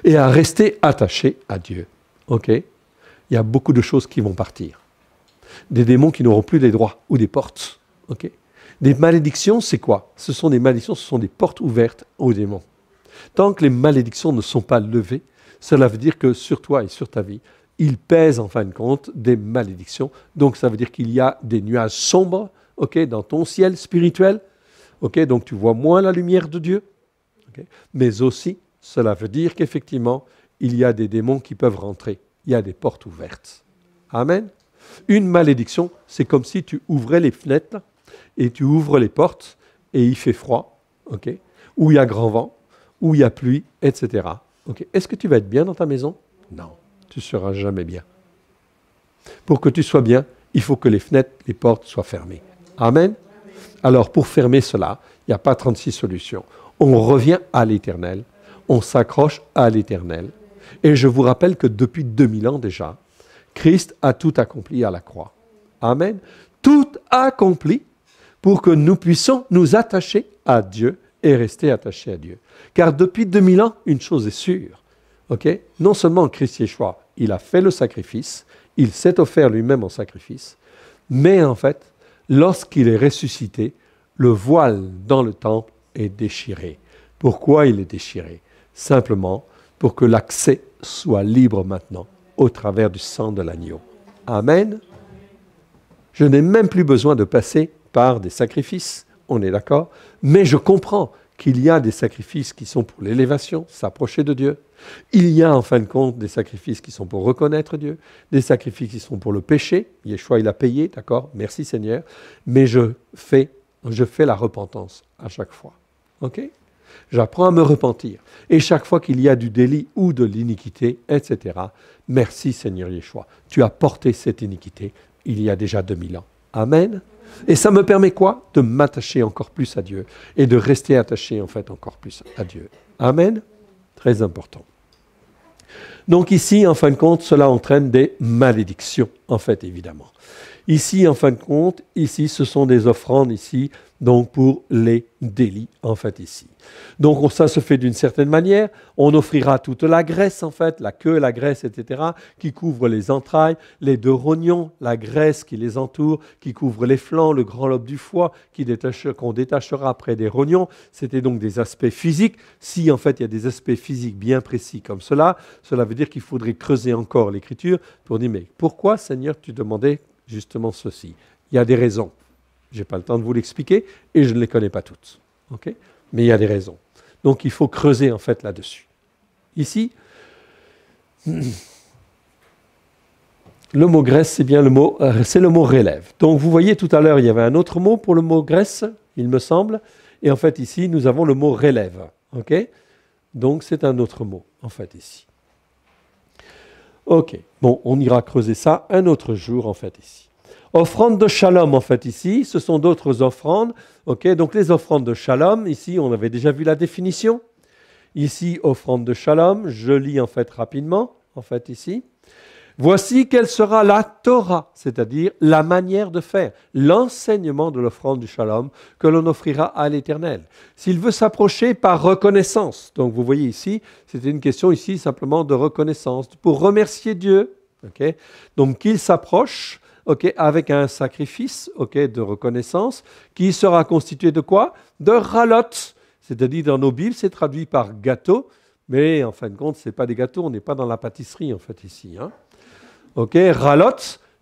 et à rester attaché à Dieu, ok, il y a beaucoup de choses qui vont partir. Des démons qui n'auront plus des droits ou des portes, ok. Des malédictions, c'est quoi Ce sont des malédictions, ce sont des portes ouvertes aux démons. Tant que les malédictions ne sont pas levées, cela veut dire que sur toi et sur ta vie, il pèse en fin de compte des malédictions. Donc ça veut dire qu'il y a des nuages sombres, ok, dans ton ciel spirituel, ok. Donc tu vois moins la lumière de Dieu, mais aussi, cela veut dire qu'effectivement, il y a des démons qui peuvent rentrer. Il y a des portes ouvertes. Amen. Une malédiction, c'est comme si tu ouvrais les fenêtres et tu ouvres les portes et il fait froid, Ou il y a grand vent, ou il y a pluie, etc. Est-ce que tu vas être bien dans ta maison Non, tu ne seras jamais bien. Pour que tu sois bien, il faut que les fenêtres, les portes soient fermées. Amen. Alors pour fermer cela, il n'y a pas 36 solutions on revient à l'éternel, on s'accroche à l'éternel. Et je vous rappelle que depuis 2000 ans déjà, Christ a tout accompli à la croix. Amen. Tout accompli pour que nous puissions nous attacher à Dieu et rester attachés à Dieu. Car depuis 2000 ans, une chose est sûre. ok Non seulement Christ Yeshua, il a fait le sacrifice, il s'est offert lui-même en sacrifice, mais en fait, lorsqu'il est ressuscité, le voile dans le temple est déchiré. Pourquoi il est déchiré Simplement pour que l'accès soit libre maintenant au travers du sang de l'agneau. Amen. Je n'ai même plus besoin de passer par des sacrifices, on est d'accord, mais je comprends qu'il y a des sacrifices qui sont pour l'élévation, s'approcher de Dieu. Il y a en fin de compte des sacrifices qui sont pour reconnaître Dieu, des sacrifices qui sont pour le péché. Yeshua, il a payé, d'accord Merci Seigneur. Mais je fais, je fais la repentance à chaque fois. Ok J'apprends à me repentir. Et chaque fois qu'il y a du délit ou de l'iniquité, etc., merci Seigneur Yeshua. Tu as porté cette iniquité il y a déjà 2000 ans. Amen. Et ça me permet quoi De m'attacher encore plus à Dieu et de rester attaché en fait encore plus à Dieu. Amen. Très important. Donc ici, en fin de compte, cela entraîne des malédictions, en fait, évidemment. Ici, en fin de compte, ici, ce sont des offrandes, ici, donc pour les délits en fait ici. Donc ça se fait d'une certaine manière, on offrira toute la graisse en fait, la queue, la graisse, etc., qui couvre les entrailles, les deux rognons, la graisse qui les entoure, qui couvre les flancs, le grand lobe du foie, qu'on détache, détachera après des rognons. C'était donc des aspects physiques. Si en fait il y a des aspects physiques bien précis comme cela, cela veut dire qu'il faudrait creuser encore l'écriture pour dire mais pourquoi Seigneur tu demandais justement ceci Il y a des raisons. Je n'ai pas le temps de vous l'expliquer et je ne les connais pas toutes. Mais il y a des raisons. Donc il faut creuser en fait là-dessus. Ici, [clears throat] le mot graisse, c'est bien le mot, euh, c'est le mot relève. Donc vous voyez tout à l'heure, il y avait un autre mot pour le mot graisse, il me semble. Et en fait ici, nous avons le mot relève. Donc c'est un autre mot en fait ici. Ok, bon, on ira creuser ça un autre jour en fait ici. Offrande de shalom, en fait, ici, ce sont d'autres offrandes. Ok, donc les offrandes de shalom, ici, on avait déjà vu la définition. Ici, offrande de shalom, je lis en fait rapidement, en fait, ici. Voici quelle sera la Torah, c'est-à-dire la manière de faire, l'enseignement de l'offrande du shalom que l'on offrira à l'Éternel. S'il veut s'approcher par reconnaissance, donc vous voyez ici, c'était une question ici simplement de reconnaissance, pour remercier Dieu, okay? donc qu'il s'approche avec un sacrifice de reconnaissance qui sera constitué de quoi De ralot, C'est-à-dire dans nos Bibles, c'est traduit par gâteau, mais en fin de compte, ce n'est pas des gâteaux, on n'est pas dans la pâtisserie en fait ici. Hein. Ok,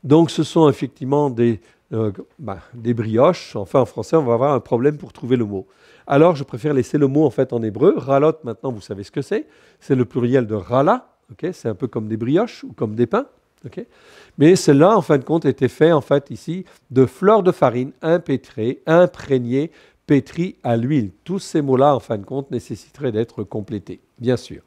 donc ce sont effectivement des, euh, bah, des brioches. Enfin, en français, on va avoir un problème pour trouver le mot. Alors, je préfère laisser le mot en fait en hébreu. ralot. maintenant, vous savez ce que c'est. C'est le pluriel de rala. c'est un peu comme des brioches ou comme des pains mais Mais cela, en fin de compte, était fait, en fait, ici, de fleurs de farine impétrées, imprégnées, pétries à l'huile. Tous ces mots-là, en fin de compte, nécessiteraient d'être complétés, bien sûr.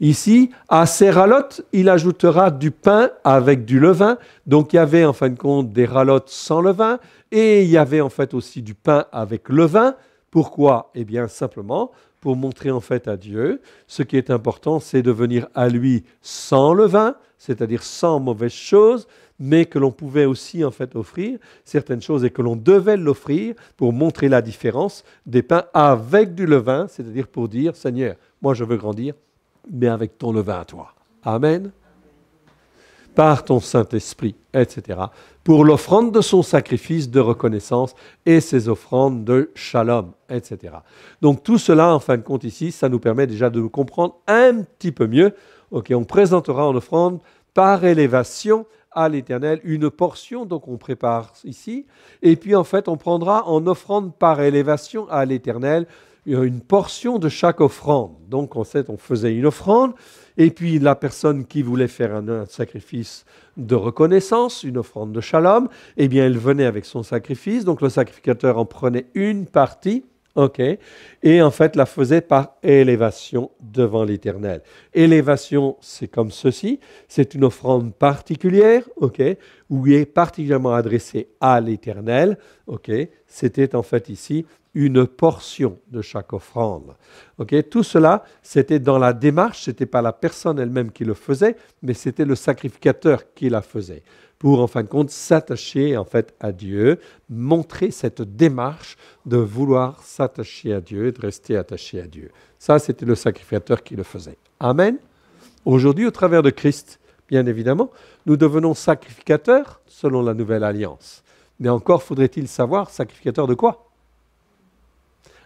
Ici, à ces ralottes, il ajoutera du pain avec du levain. Donc, il y avait, en fin de compte, des ralottes sans levain, et il y avait, en fait, aussi du pain avec levain. Pourquoi Eh bien, simplement pour montrer en fait à Dieu. Ce qui est important, c'est de venir à lui sans levain, c'est-à-dire sans mauvaise chose, mais que l'on pouvait aussi en fait offrir certaines choses et que l'on devait l'offrir pour montrer la différence des pains avec du levain, c'est-à-dire pour dire Seigneur, moi je veux grandir, mais avec ton levain à toi. Amen par ton Saint-Esprit, etc., pour l'offrande de son sacrifice de reconnaissance et ses offrandes de shalom, etc. Donc tout cela, en fin de compte, ici, ça nous permet déjà de nous comprendre un petit peu mieux. Ok, on présentera en offrande par élévation à l'Éternel une portion, donc on prépare ici, et puis en fait on prendra en offrande par élévation à l'Éternel euh, une portion de chaque offrande. Donc, en fait, on faisait une offrande, et puis la personne qui voulait faire un, sacrifice de reconnaissance, une offrande de shalom, eh bien, elle venait avec son sacrifice. Donc, le sacrificateur en prenait une partie, ok, et en fait, la faisait par élévation devant l'Éternel. Élévation, c'est comme ceci, c'est une offrande particulière, ok, où est particulièrement adressé à l'Éternel, c'était en fait ici une portion de chaque offrande. tout cela, c'était dans la démarche, ce n'était pas la personne elle-même qui le faisait, mais c'était le sacrificateur qui la faisait, pour en fin de compte s'attacher en fait à Dieu, montrer cette démarche de vouloir s'attacher à Dieu de rester attaché à Dieu. Ça, c'était le sacrificateur qui le faisait. Amen. Aujourd'hui, au travers de Christ, bien évidemment, nous devenons sacrificateurs selon la nouvelle alliance. Mais encore faudrait-il savoir sacrificateur de quoi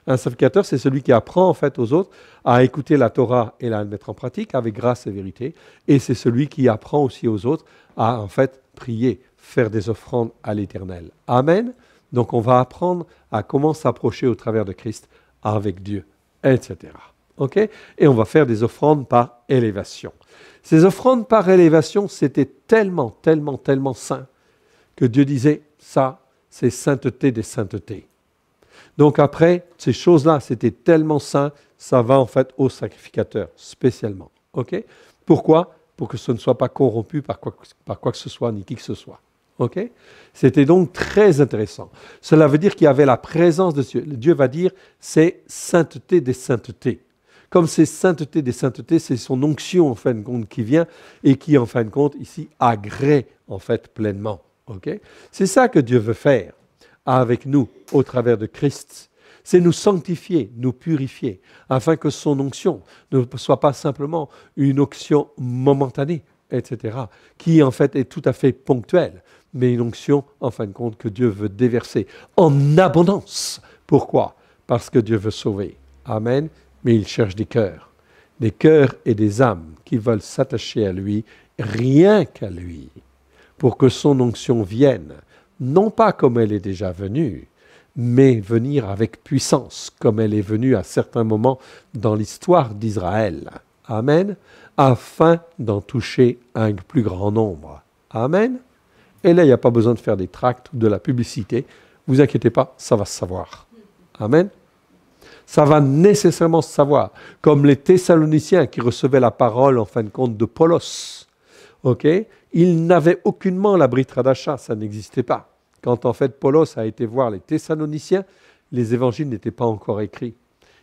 Un sacrificateur, c'est celui qui apprend en fait aux autres à écouter la Torah et la mettre en pratique avec grâce et vérité. Et c'est celui qui apprend aussi aux autres à en fait prier, faire des offrandes à l'Éternel. Amen. Donc on va apprendre à comment s'approcher au travers de Christ avec Dieu, etc. Et on va faire des offrandes par élévation. Ces offrandes par élévation, c'était tellement, tellement, tellement saint que Dieu disait, ça, c'est sainteté des saintetés. Donc après, ces choses-là, c'était tellement saint, ça va en fait au sacrificateur, spécialement. Pourquoi Pour que ce ne soit pas corrompu par quoi, que ce soit, ni qui que ce soit. C'était donc très intéressant. Cela veut dire qu'il y avait la présence de Dieu. Dieu va dire, c'est sainteté des saintetés comme c'est sainteté des saintetés, c'est son onction en fin de compte qui vient et qui en fin de compte ici agrée en fait pleinement. c'est ça que Dieu veut faire avec nous au travers de Christ. C'est nous sanctifier, nous purifier, afin que son onction ne soit pas simplement une onction momentanée, etc., qui en fait est tout à fait ponctuelle, mais une onction en fin de compte que Dieu veut déverser en abondance. Pourquoi Parce que Dieu veut sauver. Amen mais il cherche des cœurs, des cœurs et des âmes qui veulent s'attacher à lui, rien qu'à lui, pour que son onction vienne, non pas comme elle est déjà venue, mais venir avec puissance, comme elle est venue à certains moments dans l'histoire d'Israël. Amen. Afin d'en toucher un plus grand nombre. Amen. Et là, il n'y a pas besoin de faire des tracts ou de la publicité. Vous inquiétez pas, ça va se savoir. Amen. Ça va nécessairement se savoir. Comme les Thessaloniciens qui recevaient la parole en fin de compte de Paulos. ok Ils n'avaient aucunement la bride radasha, ça n'existait pas. Quand en fait Paulos a été voir les Thessaloniciens, les évangiles n'étaient pas encore écrits.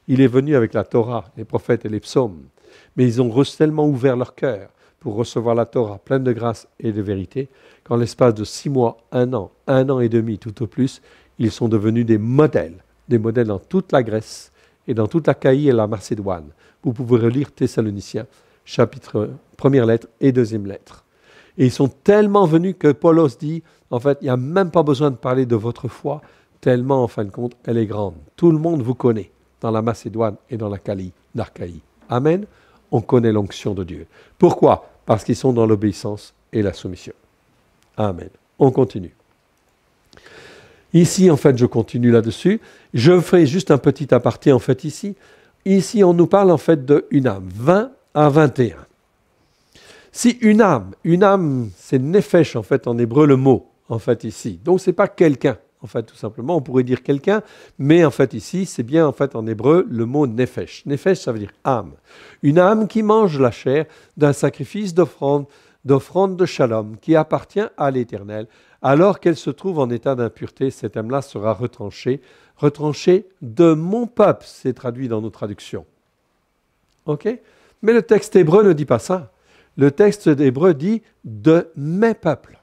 Il est venu avec la Torah, les prophètes et les psaumes. Mais ils ont tellement ouvert leur cœur pour recevoir la Torah pleine de grâce et de vérité qu'en l'espace de six mois, un an, un an et demi tout au plus, ils sont devenus des modèles, des modèles dans toute la Grèce et dans toute l'Achaïe et la Macédoine. Vous pouvez relire Thessaloniciens, chapitre 1, première lettre et deuxième lettre. Et ils sont tellement venus que Paulos dit, en fait, il n'y a même pas besoin de parler de votre foi, tellement en fin de compte, elle est grande. Tout le monde vous connaît dans la Macédoine et dans la Caïe Amen. On connaît l'onction de Dieu. Pourquoi Parce qu'ils sont dans l'obéissance et la soumission. Amen. On continue. Ici, en fait, je continue là-dessus. Je ferai juste un petit aparté, en fait, ici. Ici, on nous parle, en fait, d'une âme, 20 à 21. Si une âme, une âme, c'est nefesh, en fait, en hébreu, le mot, en fait, ici. Donc, ce n'est pas quelqu'un, en fait, tout simplement. On pourrait dire quelqu'un, mais en fait, ici, c'est bien, en fait, en hébreu, le mot nefesh. Nefesh, ça veut dire âme. Une âme qui mange la chair d'un sacrifice d'offrande, d'offrande de shalom, qui appartient à l'éternel, alors qu'elle se trouve en état d'impureté, cet âme-là sera retranchée. Retranchée de mon peuple, c'est traduit dans nos traductions. OK Mais le texte hébreu ne dit pas ça. Le texte hébreu dit de mes peuples.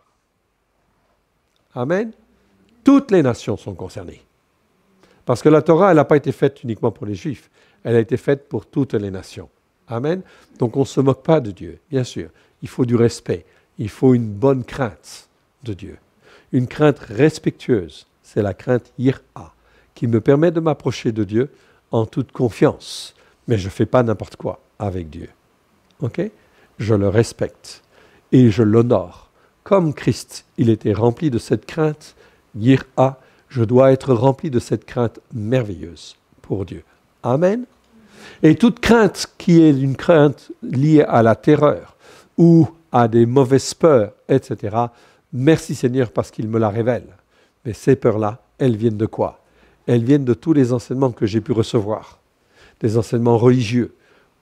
Amen. Toutes les nations sont concernées. Parce que la Torah, elle n'a pas été faite uniquement pour les Juifs, elle a été faite pour toutes les nations. Amen. Donc on ne se moque pas de Dieu, bien sûr. Il faut du respect, il faut une bonne crainte de Dieu. Une crainte respectueuse, c'est la crainte yir'a, qui me permet de m'approcher de Dieu en toute confiance. Mais je ne fais pas n'importe quoi avec Dieu. Ok Je le respecte et je l'honore. Comme Christ, il était rempli de cette crainte, yir'a, je dois être rempli de cette crainte merveilleuse pour Dieu. Amen. Et toute crainte qui est une crainte liée à la terreur ou à des mauvaises peurs, etc., Merci Seigneur parce qu'il me la révèle. Mais ces peurs-là, elles viennent de quoi Elles viennent de tous les enseignements que j'ai pu recevoir, des enseignements religieux,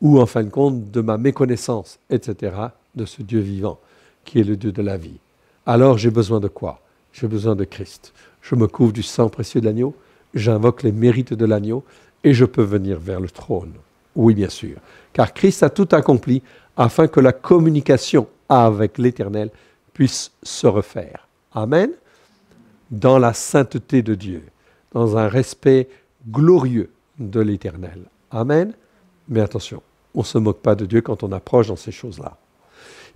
ou en fin de compte de ma méconnaissance, etc., de ce Dieu vivant, qui est le Dieu de la vie. Alors j'ai besoin de quoi J'ai besoin de Christ. Je me couvre du sang précieux de l'agneau, j'invoque les mérites de l'agneau, et je peux venir vers le trône. Oui, bien sûr, car Christ a tout accompli afin que la communication avec l'Éternel puissent se refaire. Amen. Dans la sainteté de Dieu, dans un respect glorieux de l'Éternel. Amen. Mais attention, on ne se moque pas de Dieu quand on approche dans ces choses-là.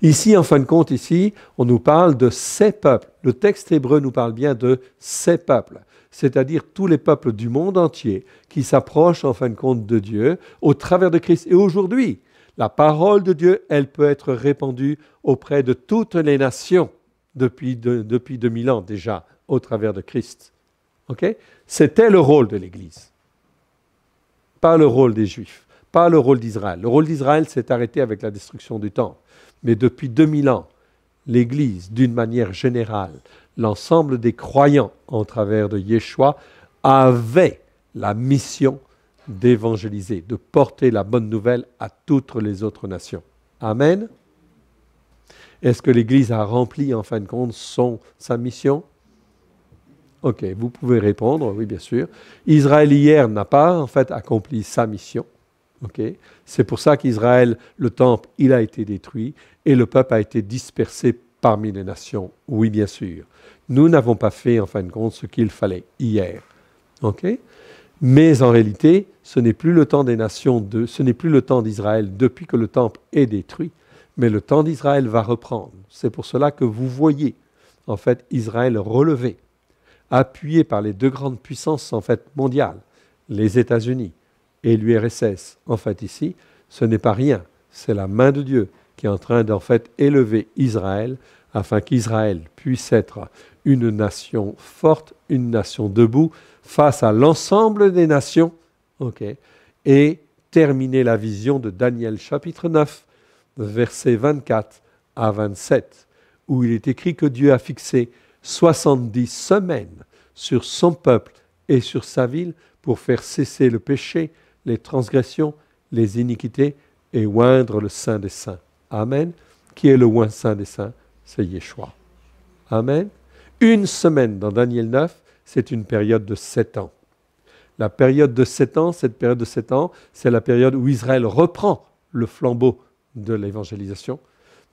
Ici, en fin de compte, ici, on nous parle de ces peuples. Le texte hébreu nous parle bien de ces peuples, c'est-à-dire tous les peuples du monde entier qui s'approchent, en fin de compte, de Dieu au travers de Christ. Et aujourd'hui, la parole de Dieu, elle peut être répandue auprès de toutes les nations depuis, 2000 ans déjà, au travers de Christ. C'était le rôle de l'Église, pas le rôle des Juifs, pas le rôle d'Israël. Le rôle d'Israël s'est arrêté avec la destruction du temple. Mais depuis 2000 ans, l'Église, d'une manière générale, l'ensemble des croyants en travers de Yeshua, avait la mission d'évangéliser, de porter la bonne nouvelle à toutes les autres nations. Amen. Est-ce que l'Église a rempli en fin de compte son, sa mission Ok, vous pouvez répondre, oui bien sûr. Israël hier n'a pas en fait accompli sa mission. Ok, c'est pour ça qu'Israël, le temple, il a été détruit et le peuple a été dispersé parmi les nations. Oui bien sûr. Nous n'avons pas fait en fin de compte ce qu'il fallait hier. Ok, mais en réalité, ce n'est plus le temps des nations ce n'est plus le temps d'Israël depuis que le temple est détruit, mais le temps d'Israël va reprendre. C'est pour cela que vous voyez, en fait, Israël relevé, appuyé par les deux grandes puissances, en fait, mondiales, les États-Unis et l'URSS, en fait, ici, ce n'est pas rien. C'est la main de Dieu qui est en train d'en fait élever Israël afin qu'Israël puisse être une nation forte, une nation debout face à l'ensemble des nations et terminer la vision de Daniel chapitre 9, versets 24 à 27, où il est écrit que Dieu a fixé 70 semaines sur son peuple et sur sa ville pour faire cesser le péché, les transgressions, les iniquités et oindre le Saint des Saints. Amen. Qui est le oint Saint des Saints C'est Yeshua. Amen. Une semaine dans Daniel 9, c'est une période de sept ans. La période de sept ans, cette période de sept ans, c'est la période où Israël reprend le flambeau de l'évangélisation.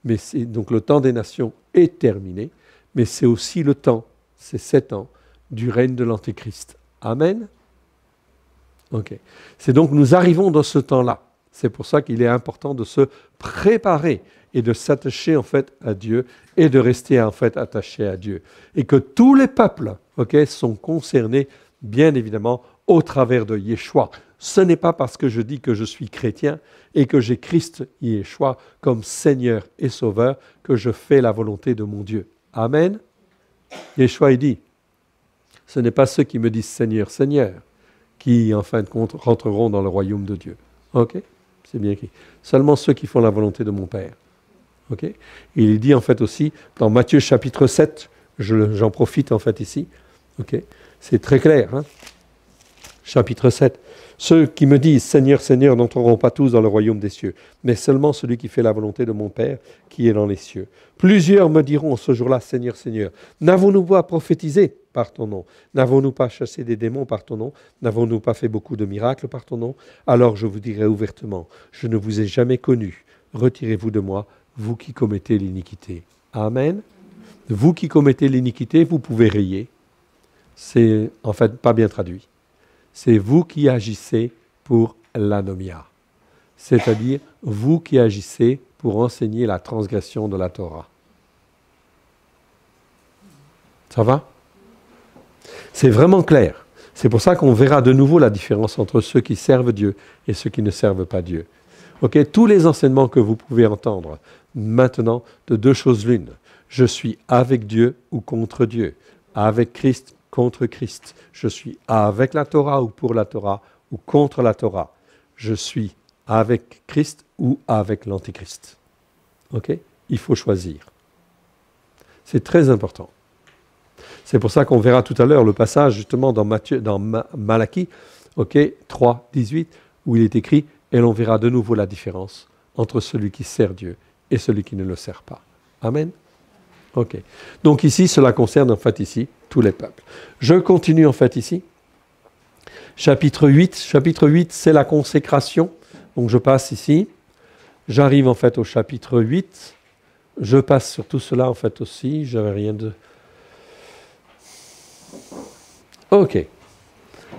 Mais c'est, donc le temps des nations est terminé, mais c'est aussi le temps, ces sept ans, du règne de l'Antéchrist. Amen. Ok. C'est donc nous arrivons dans ce temps-là. C'est pour ça qu'il est important de se préparer et de s'attacher en fait à Dieu et de rester en fait attaché à Dieu. Et que tous les peuples ok, sont concernés, bien évidemment, au travers de Yeshua. Ce n'est pas parce que je dis que je suis chrétien et que j'ai Christ Yeshua comme Seigneur et Sauveur que je fais la volonté de mon Dieu. Amen. Yeshua, il dit, ce n'est pas ceux qui me disent Seigneur, Seigneur, qui en fin de compte rentreront dans le royaume de Dieu. Ok C'est bien écrit. Seulement ceux qui font la volonté de mon Père. Ok Il dit en fait aussi, dans Matthieu chapitre 7, j'en profite en fait ici, ok C'est très clair. Hein chapitre 7. Ceux qui me disent Seigneur, Seigneur n'entreront pas tous dans le royaume des cieux, mais seulement celui qui fait la volonté de mon Père qui est dans les cieux. Plusieurs me diront ce jour-là Seigneur, Seigneur, n'avons-nous pas prophétisé par ton nom N'avons-nous pas chassé des démons par ton nom N'avons-nous pas fait beaucoup de miracles par ton nom Alors je vous dirai ouvertement Je ne vous ai jamais connu. Retirez-vous de moi, vous qui commettez l'iniquité. Amen. Vous qui commettez l'iniquité, vous pouvez rayer. C'est en fait pas bien traduit c'est vous qui agissez pour l'anomia, c'est-à-dire vous qui agissez pour enseigner la transgression de la Torah. Ça va C'est vraiment clair. C'est pour ça qu'on verra de nouveau la différence entre ceux qui servent Dieu et ceux qui ne servent pas Dieu. Ok, Tous les enseignements que vous pouvez entendre maintenant de deux choses l'une. Je suis avec Dieu ou contre Dieu, avec Christ contre Christ. Je suis avec la Torah ou pour la Torah ou contre la Torah. Je suis avec Christ ou avec l'Antichrist. OK Il faut choisir. C'est très important. C'est pour ça qu'on verra tout à l'heure le passage justement dans, Matthieu, dans 3, 18, où il est écrit Et l'on verra de nouveau la différence entre celui qui sert Dieu et celui qui ne le sert pas. Amen. Ok. Donc ici, cela concerne en fait ici tous les peuples. Je continue en fait ici. Chapitre 8. Chapitre 8, c'est la consécration. Donc je passe ici. J'arrive en fait au chapitre 8. Je passe sur tout cela en fait aussi. Je n'avais rien de... Ok.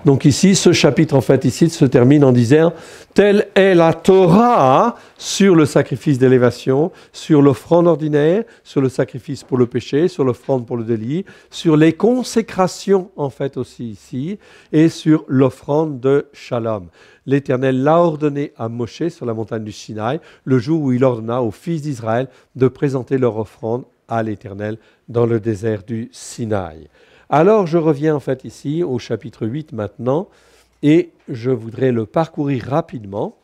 Donc ici, ce chapitre en fait ici se termine en disant telle est la Torah sur le sacrifice d'élévation, sur l'offrande ordinaire, sur le sacrifice pour le péché, sur l'offrande pour le délit, sur les consécrations en fait aussi ici et sur l'offrande de Shalom. L'Éternel l'a ordonné à Moshe sur la montagne du Sinaï le jour où il ordonna aux fils d'Israël de présenter leur offrande à l'Éternel dans le désert du Sinaï. Alors je reviens en fait ici au chapitre 8 maintenant et je voudrais le parcourir rapidement.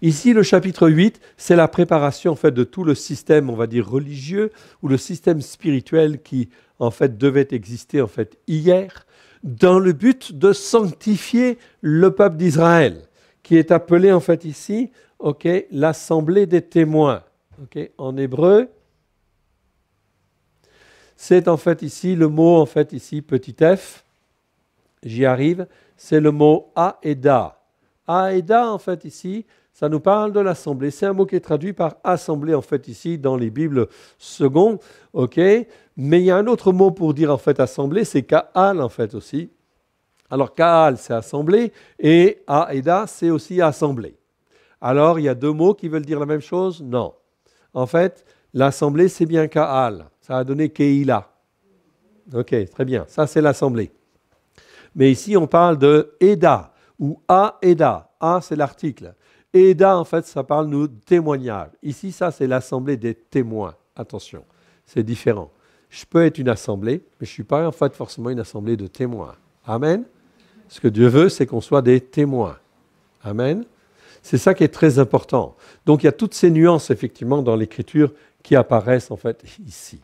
Ici, le chapitre 8, c'est la préparation en fait de tout le système, on va dire religieux ou le système spirituel qui en fait devait exister en fait hier dans le but de sanctifier le peuple d'Israël qui est appelé en fait ici, l'assemblée des témoins. en hébreu, c'est en fait ici le mot, en fait ici, petit f, j'y arrive, c'est le mot aeda. Aeda, en fait ici, ça nous parle de l'assemblée. C'est un mot qui est traduit par assemblée, en fait ici, dans les Bibles secondes, ok Mais il y a un autre mot pour dire en fait assemblée, c'est kaal, en fait aussi. Alors kaal, c'est assemblée, et aeda, c'est aussi assemblée. Alors, il y a deux mots qui veulent dire la même chose Non. En fait, l'assemblée, c'est bien kaal ça a donné Keila. Ok, très bien. Ça, c'est l'assemblée. Mais ici, on parle de Eda ou A-Eda. A, c'est l'article. Eda, en fait, ça parle nous de témoignage. Ici, ça, c'est l'assemblée des témoins. Attention, c'est différent. Je peux être une assemblée, mais je ne suis pas en fait forcément une assemblée de témoins. Amen. Ce que Dieu veut, c'est qu'on soit des témoins. Amen. C'est ça qui est très important. Donc il y a toutes ces nuances, effectivement, dans l'écriture qui apparaissent, en fait, ici.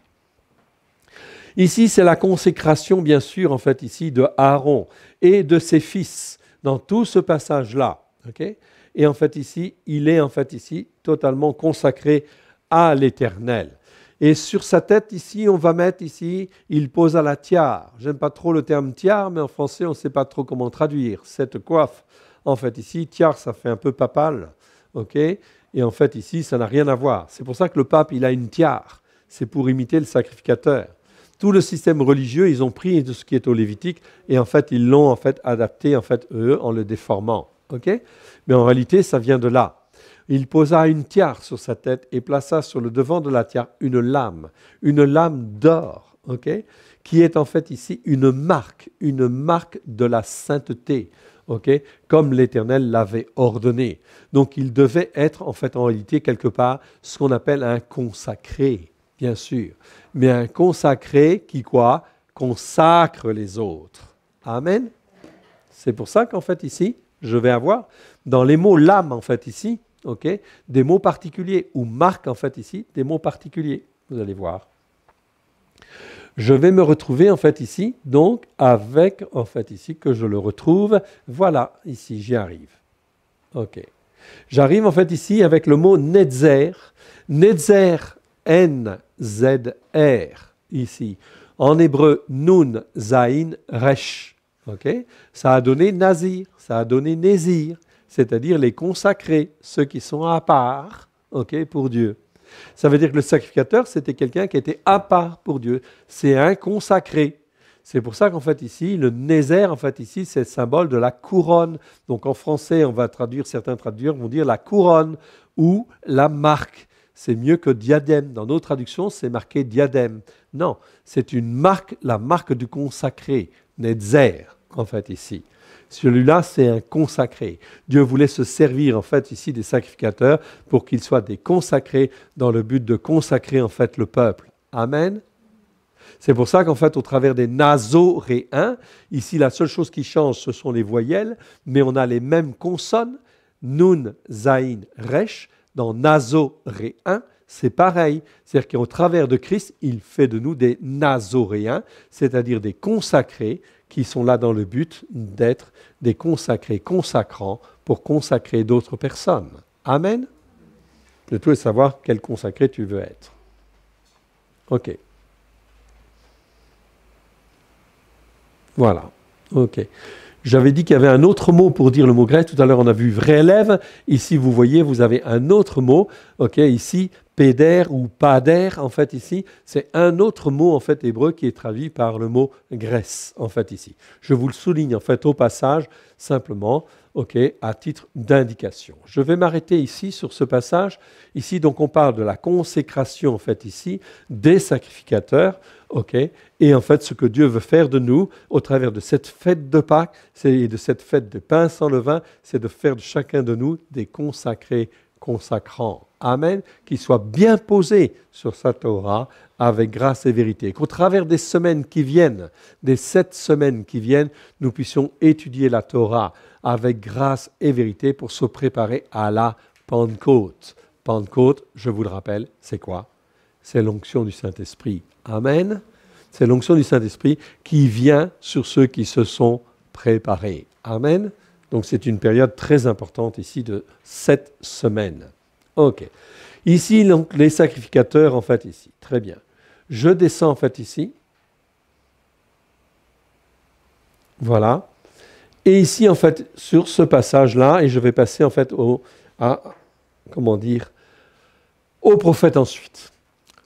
Ici, c'est la consécration, bien sûr, en fait, ici, de Aaron et de ses fils dans tout ce passage-là. ok Et en fait, ici, il est en fait ici totalement consacré à l'Éternel. Et sur sa tête, ici, on va mettre ici, il pose à la tiare. J'aime pas trop le terme tiare, mais en français, on ne sait pas trop comment traduire. Cette coiffe, en fait, ici, tiare, ça fait un peu papal. OK Et en fait, ici, ça n'a rien à voir. C'est pour ça que le pape, il a une tiare. C'est pour imiter le sacrificateur tout le système religieux, ils ont pris de ce qui est au Lévitique et en fait, ils l'ont en fait adapté en fait eux en le déformant. Mais en réalité, ça vient de là. Il posa une tiare sur sa tête et plaça sur le devant de la tiare une lame, une lame d'or, Qui est en fait ici une marque, une marque de la sainteté. comme l'Éternel l'avait ordonné. Donc il devait être en fait en réalité quelque part ce qu'on appelle un consacré bien sûr, mais un consacré qui quoi Consacre les autres. Amen. C'est pour ça qu'en fait ici, je vais avoir dans les mots l'âme en fait ici, ok, des mots particuliers ou marque en fait ici, des mots particuliers. Vous allez voir. Je vais me retrouver en fait ici, donc avec en fait ici que je le retrouve. Voilà, ici j'y arrive. Ok. J'arrive en fait ici avec le mot netzer. Netzer N-Z-R, ici. En hébreu, Nun, Zain, Resh. Ça a donné Nazir, ça a donné Nézir, c'est-à-dire les consacrés, ceux qui sont à part pour Dieu. Ça veut dire que le sacrificateur, c'était quelqu'un qui était à part pour Dieu. C'est un consacré. C'est pour ça qu'en fait ici, le Nézer, en fait ici, c'est le symbole de la couronne. Donc en français, on va traduire, certains traducteurs vont dire la couronne ou la marque c'est mieux que diadème. Dans nos traductions, c'est marqué diadème. Non, c'est une marque, la marque du consacré, Netzer, en fait, ici. Celui-là, c'est un consacré. Dieu voulait se servir, en fait, ici des sacrificateurs pour qu'ils soient des consacrés dans le but de consacrer, en fait, le peuple. Amen. C'est pour ça qu'en fait, au travers des nazoréens, ici, la seule chose qui change, ce sont les voyelles, mais on a les mêmes consonnes, nun, zain, resh, dans Nazoréens, c'est pareil. C'est-à-dire qu'au travers de Christ, il fait de nous des Nazoréens, c'est-à-dire des consacrés qui sont là dans le but d'être des consacrés, consacrants pour consacrer d'autres personnes. Amen. Le tout est savoir quel consacré tu veux être. Ok. Voilà. Ok. J'avais dit qu'il y avait un autre mot pour dire le mot grec. Tout à l'heure, on a vu vrai élève. Ici, vous voyez, vous avez un autre mot. Ok, ici, Péder ou pader, en fait, ici, c'est un autre mot, en fait, hébreu qui est traduit par le mot Grèce, en fait, ici. Je vous le souligne, en fait, au passage, simplement, ok, à titre d'indication. Je vais m'arrêter ici sur ce passage. Ici, donc, on parle de la consécration, en fait, ici, des sacrificateurs, ok, et en fait, ce que Dieu veut faire de nous au travers de cette fête de Pâques et de cette fête de pain sans levain, c'est de faire de chacun de nous des consacrés consacrant. Amen, qu'il soit bien posé sur sa Torah avec grâce et vérité. Qu'au travers des semaines qui viennent, des sept semaines qui viennent, nous puissions étudier la Torah avec grâce et vérité pour se préparer à la Pentecôte. Pentecôte, je vous le rappelle, c'est quoi C'est l'onction du Saint-Esprit. Amen. C'est l'onction du Saint-Esprit qui vient sur ceux qui se sont préparés. Amen. Donc c'est une période très importante ici de sept semaines. OK. Ici, donc, les sacrificateurs, en fait, ici. Très bien. Je descends, en fait, ici. Voilà. Et ici, en fait, sur ce passage-là, et je vais passer, en fait, au, comment dire, au prophète ensuite.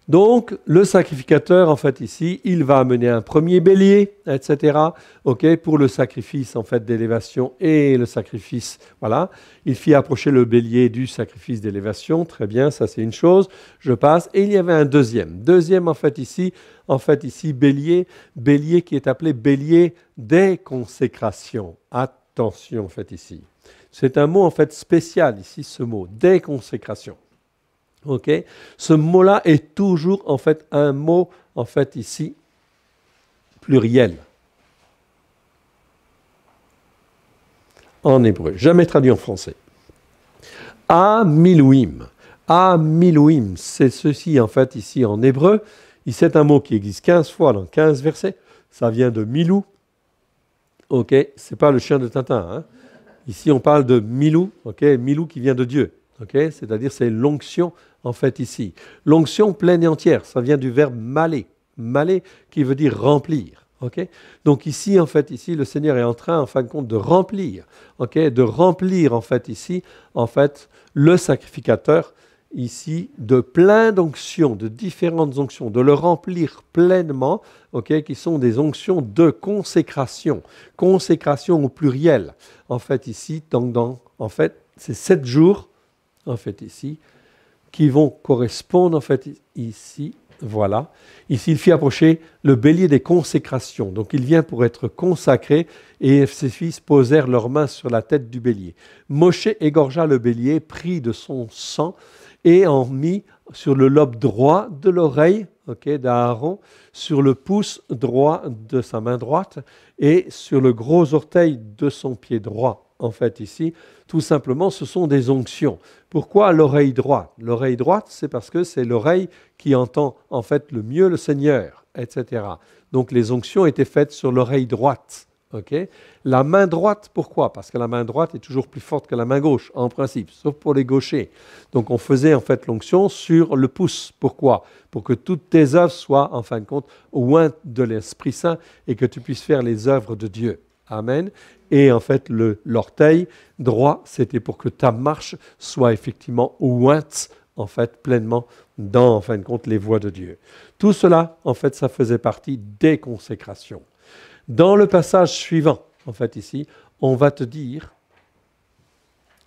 Donc, le sacrificateur, en fait, ici, il va amener un premier bélier, etc., ok, pour le sacrifice, en fait, d'élévation et le sacrifice, voilà. Il fit approcher le bélier du sacrifice d'élévation, très bien, ça c'est une chose, je passe. Et il y avait un deuxième, deuxième, en fait, ici, en fait, ici, bélier, bélier qui est appelé bélier des consécrations. Attention, en fait, ici. C'est un mot, en fait, spécial, ici, ce mot, des consécrations. OK Ce mot-là est toujours en fait un mot en fait ici pluriel. En hébreu, jamais traduit en français. Amilouim. Amilouim, c'est ceci en fait ici en hébreu. C'est un mot qui existe 15 fois dans 15 versets. Ça vient de Milou. Ok, c'est pas le chien de Tintin. Hein? Ici, on parle de Milou. Ok, Milou qui vient de Dieu. C'est-à-dire c'est l'onction en fait ici. L'onction pleine et entière, ça vient du verbe maler, maler qui veut dire remplir. Donc ici en fait ici le Seigneur est en train en fin de compte de remplir, de remplir en fait ici en fait le sacrificateur ici de plein d'onctions, de différentes onctions, de le remplir pleinement, qui sont des onctions de consécration, consécration au pluriel. En fait, ici, Tang dans en fait, c'est sept jours en fait ici, qui vont correspondre en fait ici, voilà. Ici, il fit approcher le bélier des consécrations. Donc il vient pour être consacré et ses fils posèrent leurs mains sur la tête du bélier. mosché égorgea le bélier, pris de son sang et en mit sur le lobe droit de l'oreille d'Aaron, sur le pouce droit de sa main droite et sur le gros orteil de son pied droit en fait ici, tout simplement ce sont des onctions. Pourquoi l'oreille droite L'oreille droite, c'est parce que c'est l'oreille qui entend en fait le mieux le Seigneur, etc. Donc les onctions étaient faites sur l'oreille droite. La main droite, pourquoi Parce que la main droite est toujours plus forte que la main gauche, en principe, sauf pour les gauchers. Donc on faisait en fait l'onction sur le pouce. Pourquoi Pour que toutes tes œuvres soient en fin de compte au loin de l'Esprit Saint et que tu puisses faire les œuvres de Dieu. Amen. Et en fait, l'orteil droit, c'était pour que ta marche soit effectivement ouinte, en fait, pleinement dans, en fin de compte, les voies de Dieu. Tout cela, en fait, ça faisait partie des consécrations. Dans le passage suivant, en fait, ici, on va te dire,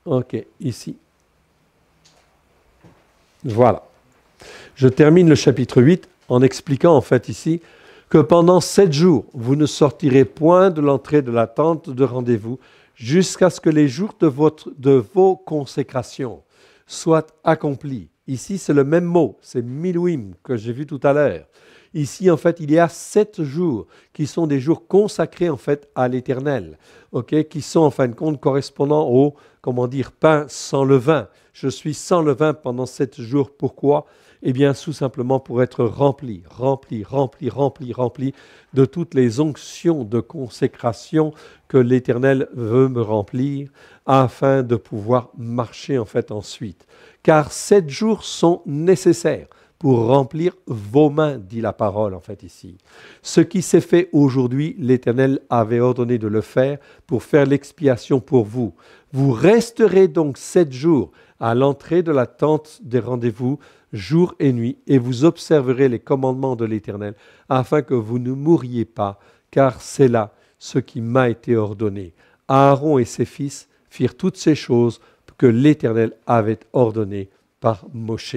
ok, ici, voilà. Je termine le chapitre 8 en expliquant, en fait, ici, que pendant sept jours, vous ne sortirez point de l'entrée de la tente de rendez-vous jusqu'à ce que les jours de, votre, de vos consécrations soient accomplis. Ici, c'est le même mot, c'est milouim que j'ai vu tout à l'heure. Ici, en fait, il y a sept jours qui sont des jours consacrés en fait à l'Éternel, ok, qui sont en fin de compte correspondant au comment dire pain sans levain. Je suis sans levain pendant sept jours. Pourquoi eh bien, tout simplement pour être rempli, rempli, rempli, rempli, rempli de toutes les onctions de consécration que l'Éternel veut me remplir afin de pouvoir marcher en fait ensuite. Car sept jours sont nécessaires pour remplir vos mains, dit la parole en fait ici. Ce qui s'est fait aujourd'hui, l'Éternel avait ordonné de le faire pour faire l'expiation pour vous. Vous resterez donc sept jours à l'entrée de la tente des rendez-vous jour et nuit, et vous observerez les commandements de l'Éternel, afin que vous ne mouriez pas, car c'est là ce qui m'a été ordonné. Aaron et ses fils firent toutes ces choses que l'Éternel avait ordonnées par Moshe.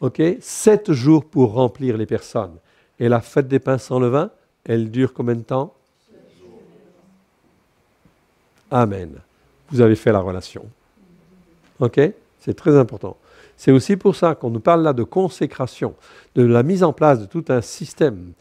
Ok, sept jours pour remplir les personnes. Et la fête des pains sans levain, elle dure combien de temps Amen. Vous avez fait la relation. Ok, c'est très important. C'est aussi pour ça qu'on nous parle là de consécration, de la mise en place de tout un système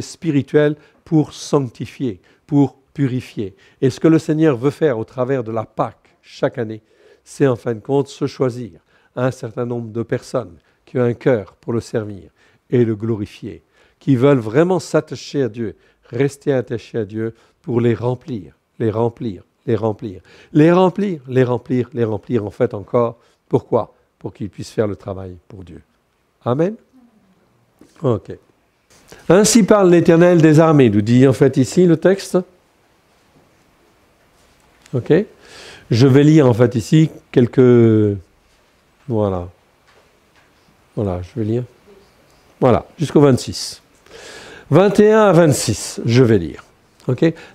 spirituel pour sanctifier, pour purifier. Et ce que le Seigneur veut faire au travers de la Pâque chaque année, c'est en fin de compte se choisir un certain nombre de personnes qui ont un cœur pour le servir et le glorifier, qui veulent vraiment s'attacher à Dieu, rester attachés à Dieu pour les remplir, les remplir, les remplir, les remplir, les remplir, les remplir en fait encore. Pourquoi pour qu'il puisse faire le travail pour Dieu. Amen Ok. Ainsi parle l'Éternel des armées, nous dit en fait ici le texte. Ok Je vais lire en fait ici quelques. Voilà. Voilà, je vais lire. Voilà, jusqu'au 26. 21 à 26, je vais lire.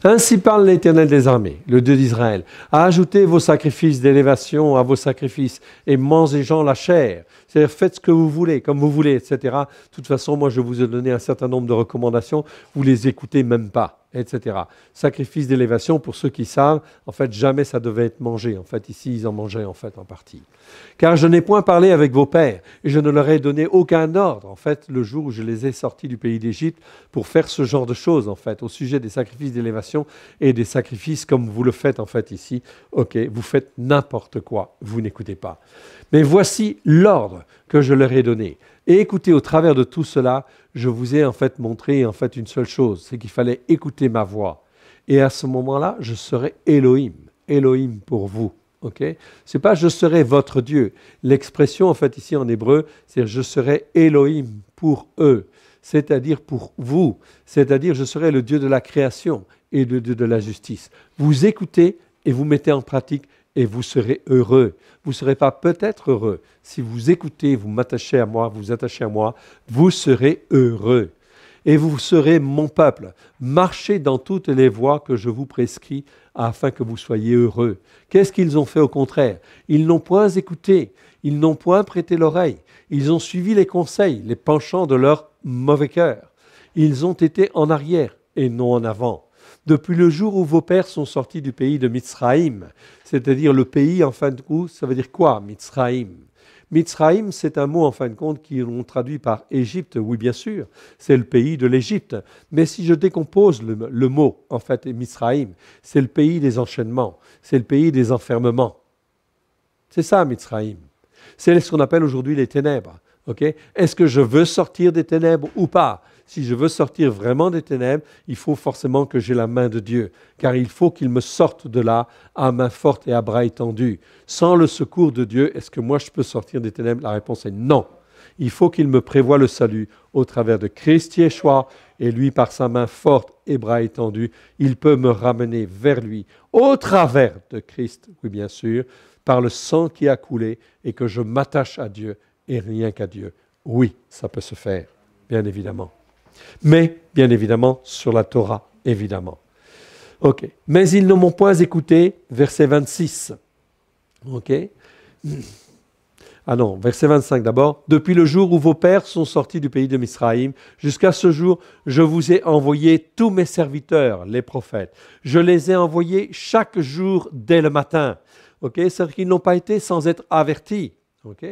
Ainsi parle l'Éternel des armées, le Dieu d'Israël. Ajoutez vos sacrifices d'élévation à vos sacrifices et mangez-en la chair. C'est-à-dire faites ce que vous voulez, comme vous voulez, etc. De toute façon, moi, je vous ai donné un certain nombre de recommandations. Vous les écoutez même pas etc. Sacrifice d'élévation, pour ceux qui savent, en fait, jamais ça devait être mangé. En fait, ici, ils en mangeaient en fait en partie. Car je n'ai point parlé avec vos pères, et je ne leur ai donné aucun ordre, en fait, le jour où je les ai sortis du pays d'Égypte, pour faire ce genre de choses, en fait, au sujet des sacrifices d'élévation et des sacrifices comme vous le faites, en fait, ici. Ok, vous faites n'importe quoi, vous n'écoutez pas. Mais voici l'ordre que je leur ai donné. Et écoutez, au travers de tout cela, je vous ai en fait montré en fait une seule chose, c'est qu'il fallait écouter ma voix. Et à ce moment-là, je serai Elohim, Elohim pour vous. Ok C'est pas je serai votre Dieu. L'expression en fait ici en hébreu, c'est je serai Elohim pour eux, c'est-à-dire pour vous, c'est-à-dire je serai le Dieu de la création et le Dieu de la justice. Vous écoutez et vous mettez en pratique et vous serez heureux. Vous ne serez pas peut-être heureux. Si vous écoutez, vous m'attachez à moi, vous vous attachez à moi, vous serez heureux. Et vous serez mon peuple. Marchez dans toutes les voies que je vous prescris afin que vous soyez heureux. Qu'est-ce qu'ils ont fait au contraire Ils n'ont point écouté, ils n'ont point prêté l'oreille, ils ont suivi les conseils, les penchants de leur mauvais cœur. Ils ont été en arrière et non en avant depuis le jour où vos pères sont sortis du pays de Mitzraïm. C'est-à-dire le pays, en fin de compte, ça veut dire quoi, Mitzraïm Mitzraïm, c'est un mot en fin de compte qui est traduit par Égypte, oui bien sûr, c'est le pays de l'Égypte. Mais si je décompose le, mot, en fait, Mitzraïm, c'est le pays des enchaînements, c'est le pays des enfermements. C'est ça, Mitzraïm. C'est ce qu'on appelle aujourd'hui les ténèbres. Est-ce que je veux sortir des ténèbres ou pas si je veux sortir vraiment des ténèbres, il faut forcément que j'ai la main de Dieu, car il faut qu'il me sorte de là à main forte et à bras étendus. Sans le secours de Dieu, est-ce que moi je peux sortir des ténèbres La réponse est non. Il faut qu'il me prévoie le salut au travers de Christ Yeshua, et lui, par sa main forte et bras étendus, il peut me ramener vers lui, au travers de Christ, oui bien sûr, par le sang qui a coulé, et que je m'attache à Dieu et rien qu'à Dieu. Oui, ça peut se faire, bien évidemment. Mais, bien évidemment, sur la Torah, évidemment. OK. Mais ils ne m'ont point écouté, verset 26. OK. Ah non, verset 25 d'abord. Depuis le jour où vos pères sont sortis du pays de Misraïm, jusqu'à ce jour, je vous ai envoyé tous mes serviteurs, les prophètes. Je les ai envoyés chaque jour dès le matin. OK, c'est-à-dire qu'ils n'ont pas été sans être avertis. OK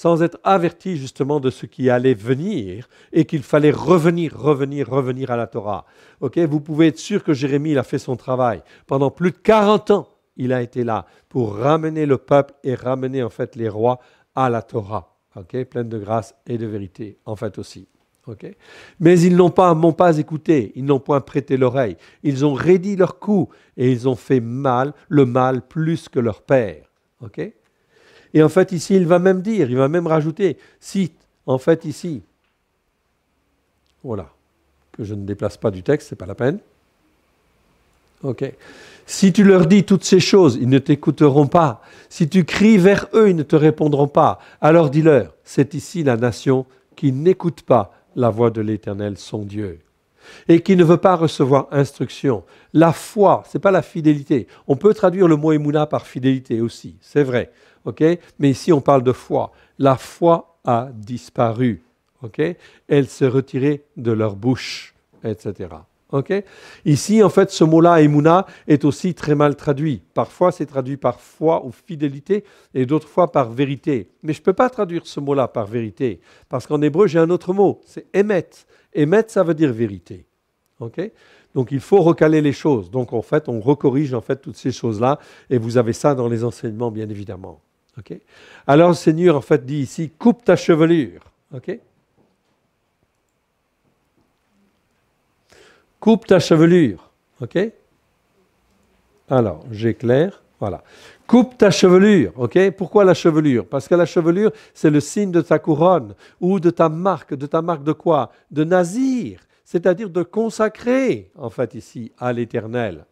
sans être averti justement de ce qui allait venir et qu'il fallait revenir, revenir, revenir à la Torah. Ok, vous pouvez être sûr que Jérémie il a fait son travail pendant plus de 40 ans. Il a été là pour ramener le peuple et ramener en fait les rois à la Torah. Ok, pleine de grâce et de vérité en fait aussi. Okay. Mais ils n'ont pas, m'ont pas écouté, ils n'ont point prêté l'oreille, ils ont raidi leur cou et ils ont fait mal, le mal plus que leur père. Okay. Et en fait, ici, il va même dire, il va même rajouter, si, en fait, ici, voilà, que je ne déplace pas du texte, n'est pas la peine. Ok. Si tu leur dis toutes ces choses, ils ne t'écouteront pas. Si tu cries vers eux, ils ne te répondront pas. Alors dis-leur, c'est ici la nation qui n'écoute pas la voix de l'Éternel, son Dieu, et qui ne veut pas recevoir instruction. La foi, ce n'est pas la fidélité. On peut traduire le mot émouna par fidélité aussi, c'est vrai. Mais ici, on parle de foi. La foi a disparu. Elle s'est retirée de leur bouche, etc. Ici, en fait, ce mot-là, emuna, est aussi très mal traduit. Parfois, c'est traduit par foi ou fidélité, et d'autres fois par vérité. Mais je ne peux pas traduire ce mot-là par vérité, parce qu'en hébreu, j'ai un autre mot, c'est émet. Émet, ça veut dire vérité. Donc, il faut recaler les choses. Donc, en fait, on recorrige en fait toutes ces choses-là, et vous avez ça dans les enseignements, bien évidemment. Alors le Seigneur en fait dit ici, coupe ta chevelure. Coupe ta chevelure. OK Alors, j'éclaire. Voilà. Coupe ta chevelure, ok Pourquoi la chevelure Parce que la chevelure, c'est le signe de ta couronne ou de ta marque. De ta marque de quoi De nazir c'est-à-dire de consacrer, en fait, ici, à l'Éternel.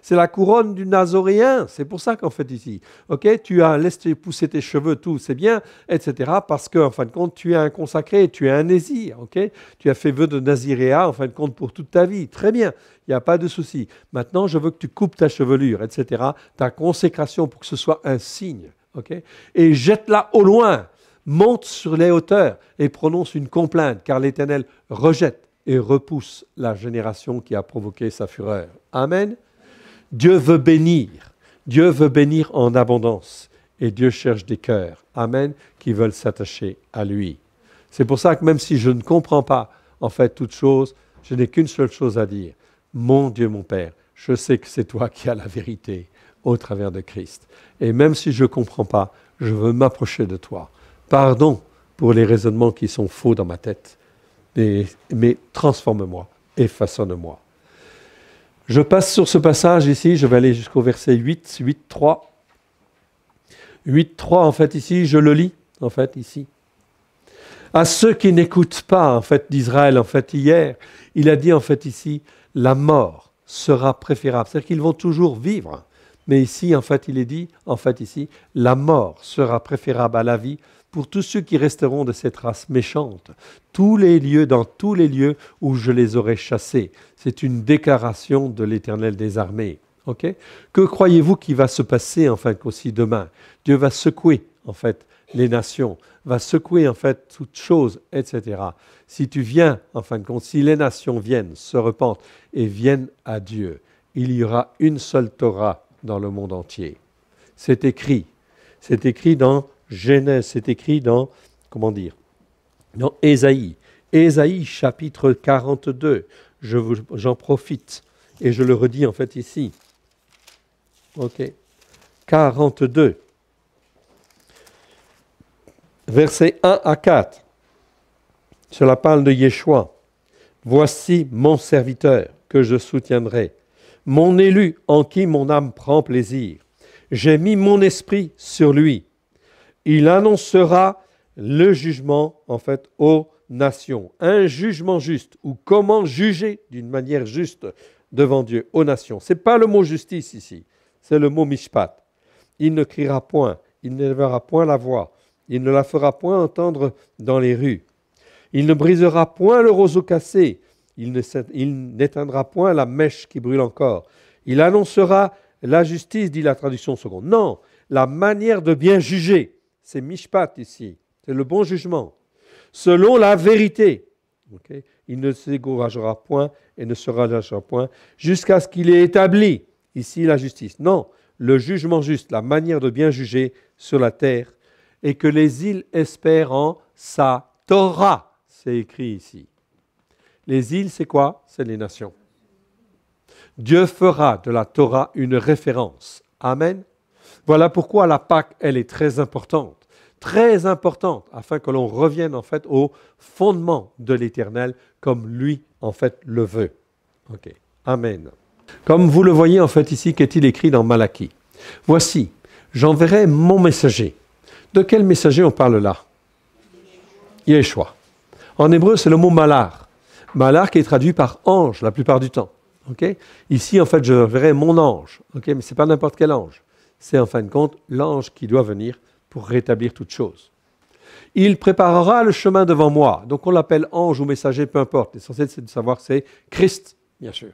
c'est la couronne du Nazoréen, c'est pour ça qu'en fait, ici, ok tu as laissé pousser tes cheveux, tout, c'est bien, etc., parce qu'en en fin de compte, tu es un consacré, tu es un nazir, ok tu as fait vœu de Naziréa, en fin de compte, pour toute ta vie, très bien, il n'y a pas de souci. Maintenant, je veux que tu coupes ta chevelure, etc., ta consécration, pour que ce soit un signe, ok et jette-la au loin, monte sur les hauteurs et prononce une complainte, car l'Éternel rejette et repousse la génération qui a provoqué sa fureur. Amen. Dieu veut bénir. Dieu veut bénir en abondance. Et Dieu cherche des cœurs, Amen, qui veulent s'attacher à lui. C'est pour ça que même si je ne comprends pas, en fait, toute chose, je n'ai qu'une seule chose à dire. Mon Dieu, mon Père, je sais que c'est toi qui as la vérité au travers de Christ. Et même si je ne comprends pas, je veux m'approcher de toi. Pardon pour les raisonnements qui sont faux dans ma tête mais, transforme-moi et façonne-moi. Je passe sur ce passage ici, je vais aller jusqu'au verset 8, 8, 3. 8, 3, en fait, ici, je le lis, en fait, ici. À ceux qui n'écoutent pas, en fait, d'Israël, en fait, hier, il a dit, en fait, ici, la mort sera préférable. C'est-à-dire qu'ils vont toujours vivre. Mais ici, en fait, il est dit, en fait, ici, la mort sera préférable à la vie pour tous ceux qui resteront de cette race méchante, tous les lieux, dans tous les lieux où je les aurai chassés. C'est une déclaration de l'Éternel des armées. Ok? Que croyez-vous qui va se passer en fait aussi demain Dieu va secouer en fait les nations, va secouer en fait toutes choses, etc. Si tu viens en fin de compte, si les nations viennent, se repentent et viennent à Dieu, il y aura une seule Torah dans le monde entier. C'est écrit. C'est écrit dans Genèse, c'est écrit dans, comment dire, dans Ésaïe. Ésaïe chapitre 42, j'en profite et je le redis en fait ici. Ok. 42, versets 1 à 4. Cela parle de Yeshua. Voici mon serviteur que je soutiendrai, mon élu en qui mon âme prend plaisir. J'ai mis mon esprit sur lui il annoncera le jugement en fait aux nations. Un jugement juste ou comment juger d'une manière juste devant Dieu aux nations. Ce n'est pas le mot justice ici, c'est le mot mishpat. Il ne criera point, il n'élevera point la voix, il ne la fera point entendre dans les rues. Il ne brisera point le roseau cassé, il n'éteindra point la mèche qui brûle encore. Il annoncera la justice, dit la traduction seconde. Non, la manière de bien juger c'est mishpat ici, c'est le bon jugement, selon la vérité. Il ne s'égouragera point et ne se relâchera point jusqu'à ce qu'il ait établi ici la justice. Non, le jugement juste, la manière de bien juger sur la terre, et que les îles espèrent en sa Torah, c'est écrit ici. Les îles, c'est quoi C'est les nations. Dieu fera de la Torah une référence. Amen. Voilà pourquoi la Pâque, elle est très importante, très importante, afin que l'on revienne en fait au fondement de l'Éternel, comme lui en fait le veut. Ok. Amen. Comme vous le voyez en fait ici, qu'est-il écrit dans Malachie Voici, j'enverrai mon messager. De quel messager on parle là Yeshua. En hébreu, c'est le mot malar. Malar qui est traduit par ange la plupart du temps. Okay? Ici, en fait, je verrai mon ange. Mais ce n'est pas n'importe quel ange c'est en fin de compte l'ange qui doit venir pour rétablir toute chose. Il préparera le chemin devant moi. Donc on l'appelle ange ou messager, peu importe. L'essentiel c'est de savoir c'est Christ, bien sûr.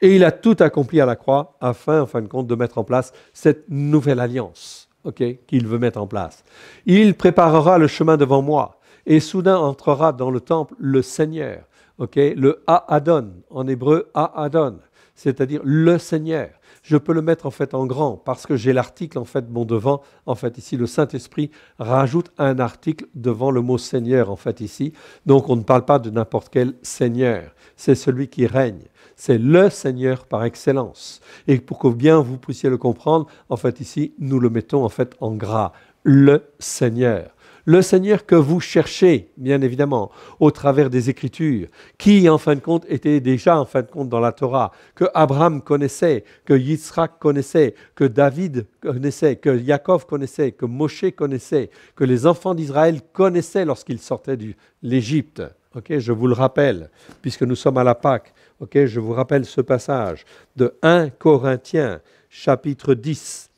Et il a tout accompli à la croix afin, en fin de compte, de mettre en place cette nouvelle alliance qu'il veut mettre en place. Il préparera le chemin devant moi. Et soudain entrera dans le temple le Seigneur, le A-Adon, en hébreu A-Adon, c'est-à-dire le Seigneur je peux le mettre en fait en grand parce que j'ai l'article en fait bon devant. En fait ici, le Saint-Esprit rajoute un article devant le mot Seigneur en fait ici. Donc on ne parle pas de n'importe quel Seigneur. C'est celui qui règne. C'est le Seigneur par excellence. Et pour que bien vous puissiez le comprendre, en fait ici, nous le mettons en fait en gras. Le Seigneur le Seigneur que vous cherchez, bien évidemment, au travers des Écritures, qui en fin de compte était déjà en fin de compte dans la Torah, que Abraham connaissait, que Yitzhak connaissait, que David connaissait, que Yaakov connaissait, que Moshe connaissait, que les enfants d'Israël connaissaient lorsqu'ils sortaient de l'Égypte. je vous le rappelle, puisque nous sommes à la Pâque, je vous rappelle ce passage de 1 Corinthiens chapitre 10,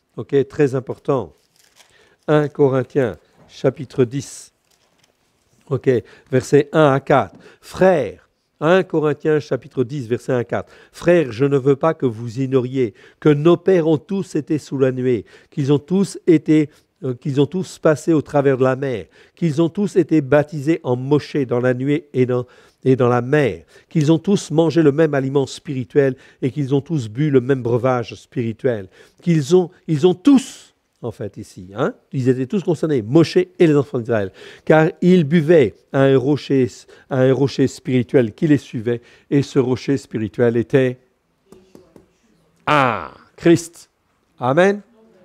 très important. 1 Corinthiens chapitre 10. OK, versets 1 à 4. Frères, 1 Corinthiens chapitre 10, verset 1 à 4. Frères, je ne veux pas que vous ignoriez que nos pères ont tous été sous la nuée, qu'ils ont tous été euh, qu'ils ont tous passé au travers de la mer, qu'ils ont tous été baptisés en Moshe dans la nuée et dans, et dans la mer, qu'ils ont tous mangé le même aliment spirituel et qu'ils ont tous bu le même breuvage spirituel, qu'ils ont, ils ont tous en fait, ici. Hein. ils étaient tous concernés, Moshe et les enfants d'Israël, car ils buvaient à un rocher, un rocher spirituel qui les suivait, et ce rocher spirituel était ah, Christ. Amen.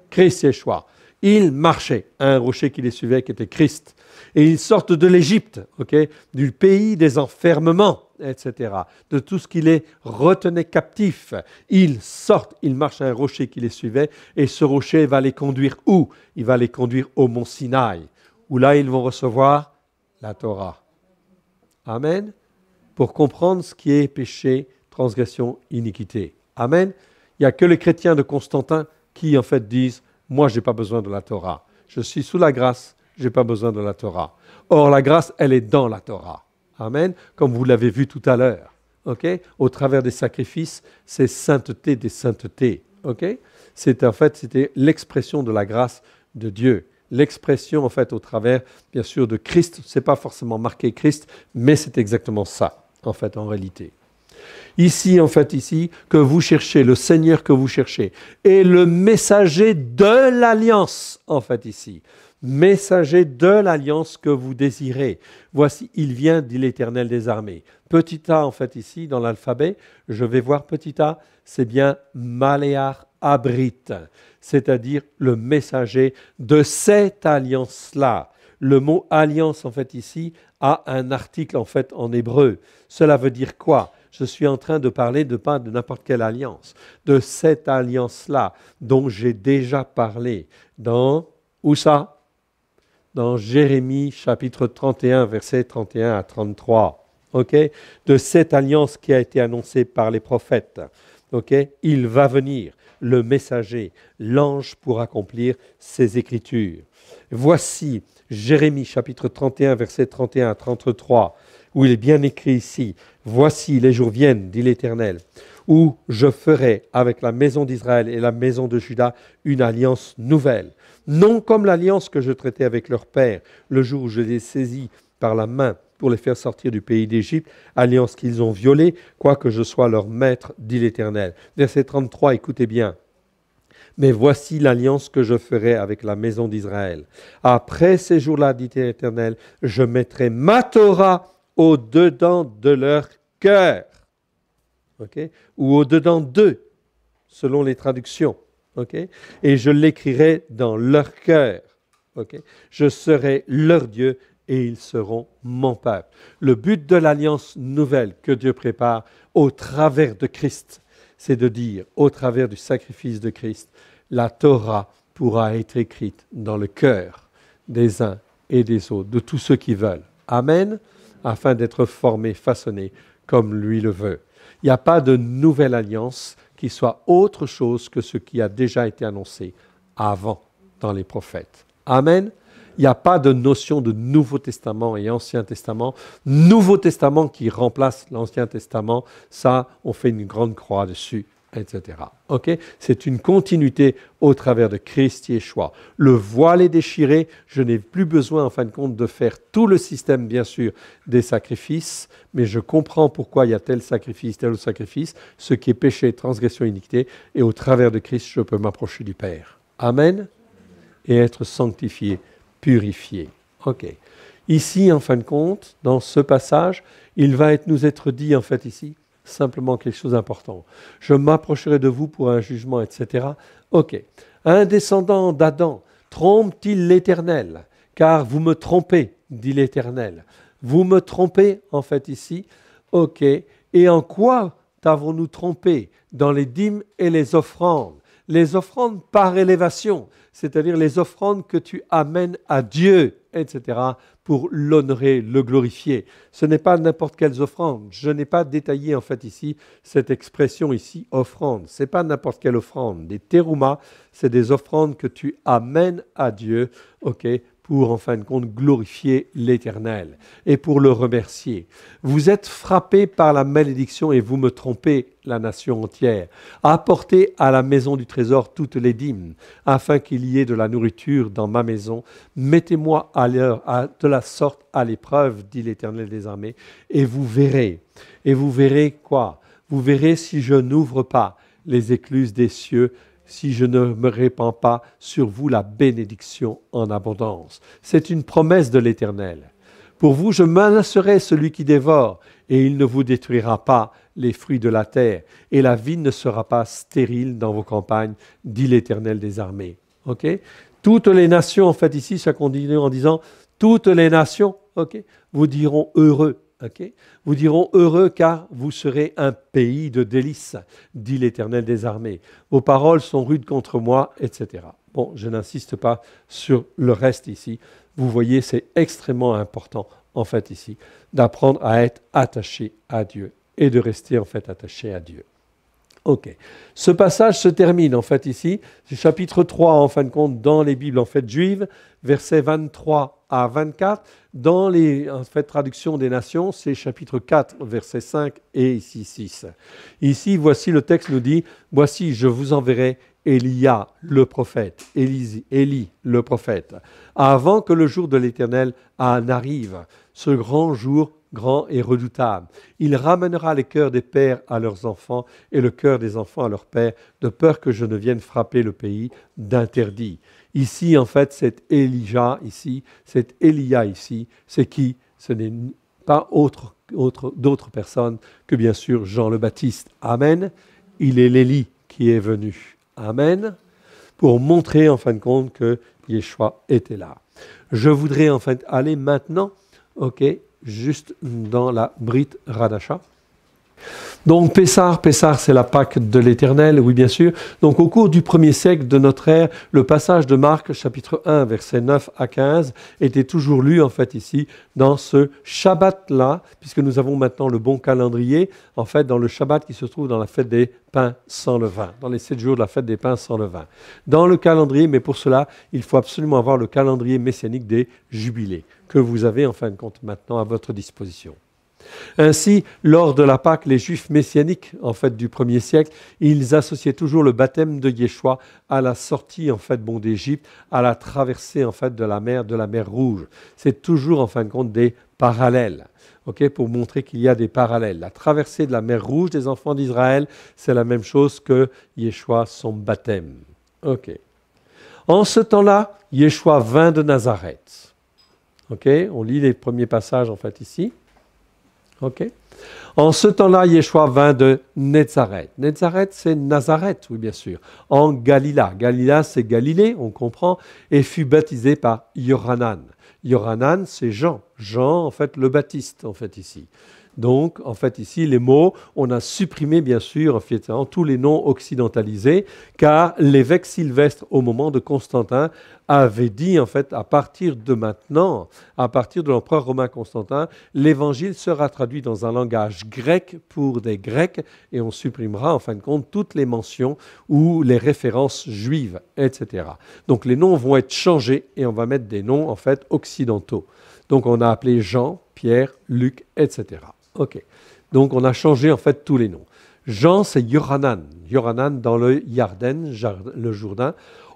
Christ Yeshua. Ils marchaient à un rocher qui les suivait, qui était Christ. Et ils sortent de l'Égypte, du pays des enfermements etc. De tout ce qu'il est retenait captif, Ils sortent, ils marchent à un rocher qui les suivait, et ce rocher va les conduire où Il va les conduire au mont Sinaï, où là ils vont recevoir la Torah. Amen. Pour comprendre ce qui est péché, transgression, iniquité. Amen. Il n'y a que les chrétiens de Constantin qui en fait disent, moi je n'ai pas besoin de la Torah. Je suis sous la grâce, je n'ai pas besoin de la Torah. Or la grâce, elle est dans la Torah. Amen. Comme vous l'avez vu tout à l'heure. OK Au travers des sacrifices, c'est sainteté des saintetés. OK C'est en fait c'était l'expression de la grâce de Dieu. L'expression en fait au travers bien sûr de Christ, c'est pas forcément marqué Christ, mais c'est exactement ça en fait en réalité. Ici, en fait, ici, que vous cherchez, le Seigneur que vous cherchez, et le messager de l'alliance, en fait, ici messager de l'alliance que vous désirez. Voici, il vient, dit l'Éternel des armées. Petit a, en fait, ici, dans l'alphabet, je vais voir petit a, c'est bien Maléar abrite, c'est-à-dire le messager de cette alliance-là. Le mot alliance, en fait, ici, a un article, en fait, en hébreu. Cela veut dire quoi je suis en train de parler de pas de n'importe quelle alliance, de cette alliance-là dont j'ai déjà parlé dans où ça dans Jérémie chapitre 31, versets 31 à 33, de cette alliance qui a été annoncée par les prophètes. il va venir le messager, l'ange pour accomplir ses écritures. Voici Jérémie chapitre 31, versets 31 à 33, où il est bien écrit ici, Voici les jours viennent, dit l'Éternel, où je ferai avec la maison d'Israël et la maison de Juda une alliance nouvelle non comme l'alliance que je traitais avec leur père le jour où je les saisis par la main pour les faire sortir du pays d'Égypte, alliance qu'ils ont violée, quoique je sois leur maître, dit l'Éternel. Verset 33, écoutez bien. Mais voici l'alliance que je ferai avec la maison d'Israël. Après ces jours-là, dit l'Éternel, je mettrai ma Torah au-dedans de leur cœur, ou au-dedans d'eux, selon les traductions. Et je l'écrirai dans leur cœur. Je serai leur Dieu et ils seront mon peuple. Le but de l'alliance nouvelle que Dieu prépare au travers de Christ, c'est de dire, au travers du sacrifice de Christ, la Torah pourra être écrite dans le cœur des uns et des autres, de tous ceux qui veulent. Amen, afin d'être formés, façonnés comme lui le veut. Il n'y a pas de nouvelle alliance qui soit autre chose que ce qui a déjà été annoncé avant dans les prophètes. Amen. Il n'y a pas de notion de Nouveau Testament et Ancien Testament. Nouveau Testament qui remplace l'Ancien Testament, ça, on fait une grande croix dessus etc. Ok C'est une continuité au travers de Christ Yeshua. Le voile est déchiré, je n'ai plus besoin en fin de compte de faire tout le système, bien sûr, des sacrifices, mais je comprends pourquoi il y a tel sacrifice, tel sacrifice, ce qui est péché, transgression, iniquité, et au travers de Christ, je peux m'approcher du Père. Amen Et être sanctifié, purifié. OK. Ici, en fin de compte, dans ce passage, il va nous être dit, en fait, ici, simplement quelque chose d'important. Je m'approcherai de vous pour un jugement, etc. Ok. Un descendant d'Adam trompe-t-il l'Éternel Car vous me trompez, dit l'Éternel. Vous me trompez, en fait, ici. Ok. Et en quoi t'avons-nous trompé Dans les dîmes et les offrandes. Les offrandes par élévation, c'est-à-dire les offrandes que tu amènes à Dieu, etc pour l'honorer, le glorifier. Ce n'est pas n'importe quelles offrandes. Je n'ai pas détaillé en fait ici cette expression ici offrande. n'est pas n'importe quelle offrande. Des terumas, c'est des offrandes que tu amènes à Dieu, ok, pour en fin de compte glorifier l'Éternel et pour le remercier. Vous êtes frappés par la malédiction et vous me trompez, la nation entière. Apportez à la maison du trésor toutes les dîmes, afin qu'il y ait de la nourriture dans ma maison. Mettez-moi à l'heure de la sorte à l'épreuve, dit l'Éternel des armées, et vous verrez. Et vous verrez quoi Vous verrez si je n'ouvre pas les écluses des cieux si je ne me répands pas sur vous la bénédiction en abondance. C'est une promesse de l'Éternel. Pour vous, je menacerai celui qui dévore, et il ne vous détruira pas les fruits de la terre, et la vie ne sera pas stérile dans vos campagnes, dit l'Éternel des armées. Toutes les nations, en fait, ici, ça continue en disant toutes les nations, vous diront heureux vous diront heureux car vous serez un pays de délices, dit l'Éternel des armées. Vos paroles sont rudes contre moi, etc. Bon, je n'insiste pas sur le reste ici. Vous voyez, c'est extrêmement important, en fait, ici, d'apprendre à être attaché à Dieu et de rester, en fait, attaché à Dieu. Ok. Ce passage se termine en fait ici, c'est chapitre 3 en fin de compte dans les Bibles en fait juives, versets 23 à 24. Dans les en fait traduction des nations, c'est chapitre 4 versets 5 et ici 6. Ici, voici le texte nous dit "Voici, je vous enverrai Elia, le prophète, Élie, le prophète, avant que le jour de l'Éternel n'arrive, ce grand jour grand et redoutable. Il ramènera les cœurs des pères à leurs enfants et le cœur des enfants à leurs pères, de peur que je ne vienne frapper le pays d'interdit. Ici, en fait, c'est Elijah ici, c'est Elia ici, c'est qui Ce n'est pas autre, autre, d'autre personne que bien sûr Jean le Baptiste. Amen. Il est l'Élie qui est venu. Amen, pour montrer en fin de compte que Yeshua était là. Je voudrais en fait aller maintenant, ok, juste dans la Brite Radacha. Donc Pessar, Pessar c'est la Pâque de l'Éternel, oui bien sûr. Donc au cours du premier siècle de notre ère, le passage de Marc chapitre 1 versets 9 à 15 était toujours lu en fait ici dans ce Shabbat-là, puisque nous avons maintenant le bon calendrier, en fait dans le Shabbat qui se trouve dans la fête des pains sans levain, dans les sept jours de la fête des pains sans levain. Dans le calendrier, mais pour cela, il faut absolument avoir le calendrier messianique des jubilés, que vous avez en fin de compte maintenant à votre disposition. Ainsi, lors de la Pâque, les Juifs messianiques, en fait, du 1er siècle, ils associaient toujours le baptême de Yeshua à la sortie, en fait, bon, d'Égypte, à la traversée, en fait, de la mer, de la mer Rouge. C'est toujours, en fin de compte, des parallèles. ok, pour montrer qu'il y a des parallèles. La traversée de la mer Rouge des enfants d'Israël, c'est la même chose que Yeshua, son baptême. Ok. En ce temps-là, Yeshua vint de Nazareth. Ok, on lit les premiers passages en fait ici. Ok. en ce temps-là, Yeshua vint de Nazareth. Nazareth, c'est Nazareth, oui, bien sûr, en Galila. Galila, c'est Galilée, on comprend, et fut baptisé par Yoranan. Yoranan, c'est Jean. Jean, en fait, le baptiste, en fait, ici. Donc, en fait, ici, les mots, on a supprimé, bien sûr, en tous les noms occidentalisés, car l'évêque Sylvestre, au moment de Constantin, avait dit, en fait, à partir de maintenant, à partir de l'empereur romain Constantin, l'évangile sera traduit dans un langage grec pour des Grecs, et on supprimera, en fin de compte, toutes les mentions ou les références juives, etc. Donc, les noms vont être changés, et on va mettre des noms, en fait, occidentaux. Donc, on a appelé Jean, Pierre, Luc, etc. Ok. Donc on a changé en fait tous les noms. Jean, c'est Yoranan, Yoranan dans le Jardin, le Jourdain.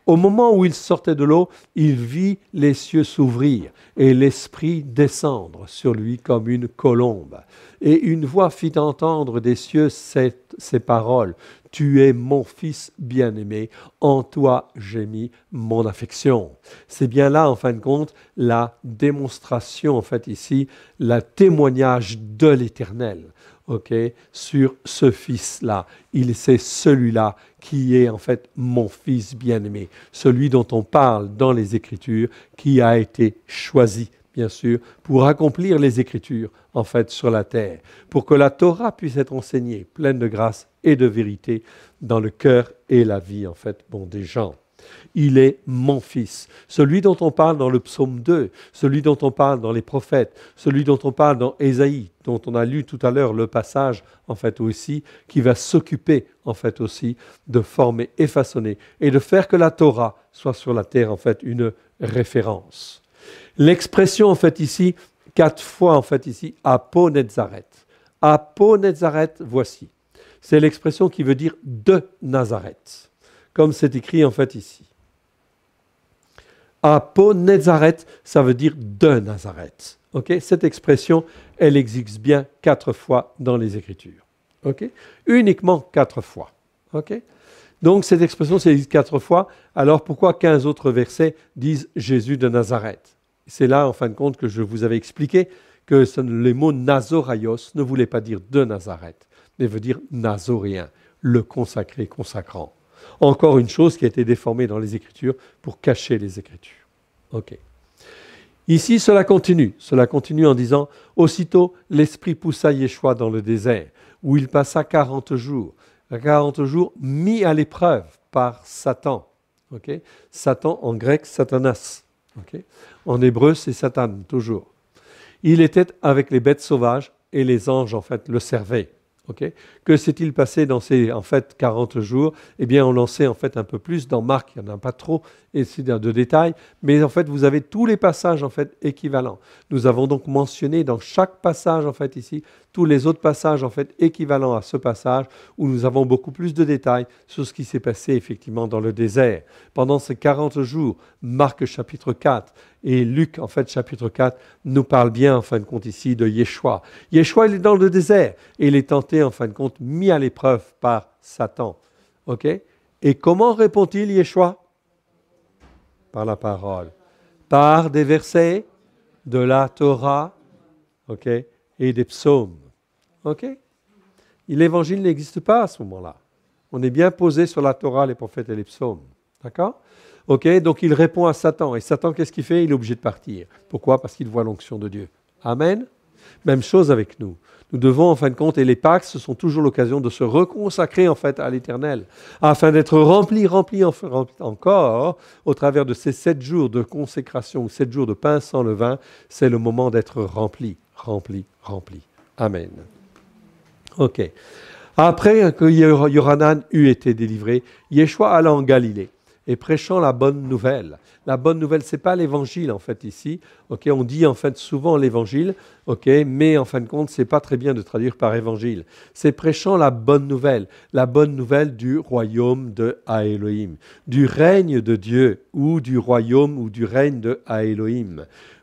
Au moment où il sortait de l'eau, il vit les cieux s'ouvrir et l'Esprit descendre sur lui comme une colombe. Et une voix fit entendre des cieux ces paroles. Tu es mon Fils bien-aimé, en toi j'ai mis mon affection. C'est bien là, en fin de compte, la démonstration, en fait, ici, le témoignage de l'Éternel. ok, sur ce fils-là. Il c'est celui-là qui est en fait mon fils bien-aimé, celui dont on parle dans les Écritures, qui a été choisi bien sûr, pour accomplir les Écritures, en fait, sur la terre, pour que la Torah puisse être enseignée, pleine de grâce et de vérité, dans le cœur et la vie, en fait, bon, des gens. Il est mon fils, celui dont on parle dans le psaume 2, celui dont on parle dans les prophètes, celui dont on parle dans Ésaïe, dont on a lu tout à l'heure le passage, en fait aussi, qui va s'occuper, en fait aussi, de former et façonner et de faire que la Torah soit sur la terre, en fait, une référence. L'expression, en fait, ici, quatre fois, en fait, ici, Apo Nazareth. Nazareth, voici. C'est l'expression qui veut dire de Nazareth, comme c'est écrit, en fait, ici. Apo Nazareth, ça veut dire de Nazareth. Cette expression, elle existe bien quatre fois dans les Écritures. Uniquement quatre fois. Donc cette expression, existe quatre fois. Alors pourquoi 15 autres versets disent Jésus de Nazareth c'est là, en fin de compte, que je vous avais expliqué que le mot Nazoraios ne voulait pas dire de Nazareth, mais veut dire nazorien »,« le consacré, consacrant. Encore une chose qui a été déformée dans les Écritures pour cacher les Écritures. Ok. Ici, cela continue. Cela continue en disant Aussitôt, l'Esprit poussa Yeshua dans le désert, où il passa quarante jours. Quarante jours mis à l'épreuve par Satan. Satan en grec, Satanas. En hébreu, c'est Satan, toujours. Il était avec les bêtes sauvages et les anges, en fait, le servaient. Que s'est-il passé dans ces en fait 40 jours Eh bien, on en sait en fait un peu plus dans Marc. Il n'y en a pas trop et c'est de détails, mais en fait, vous avez tous les passages en fait équivalents. Nous avons donc mentionné dans chaque passage en fait ici tous les autres passages en fait équivalents à ce passage où nous avons beaucoup plus de détails sur ce qui s'est passé effectivement dans le désert. Pendant ces 40 jours, Marc chapitre 4 et Luc en fait chapitre 4 nous parlent bien en fin de compte ici de Yeshua. Yeshua est dans le désert et il est tenté en fin de compte mis à l'épreuve par Satan. Et comment répond-il Yeshua Par la parole. Par des versets de la Torah, Et des psaumes. OK L'évangile n'existe pas à ce moment-là. On est bien posé sur la Torah, les prophètes et les psaumes. D'accord OK Donc il répond à Satan. Et Satan, qu'est-ce qu'il fait Il est obligé de partir. Pourquoi Parce qu'il voit l'onction de Dieu. Amen Même chose avec nous. Nous devons, en fin de compte, et les Pâques, ce sont toujours l'occasion de se reconsacrer, en fait, à l'Éternel, afin d'être rempli, rempli, rempli encore, au travers de ces sept jours de consécration, ou sept jours de pain sans levain, c'est le moment d'être rempli, rempli, rempli. Amen. Ok. Après que Yoranan eut été délivré, Yeshua alla en Galilée et prêchant la bonne nouvelle la bonne nouvelle, c'est pas l'évangile en fait ici. Ok, on dit en fait souvent l'évangile, ok, mais en fin de compte, c'est pas très bien de traduire par évangile. C'est prêchant la bonne nouvelle, la bonne nouvelle du royaume de du règne de Dieu ou du royaume ou du règne de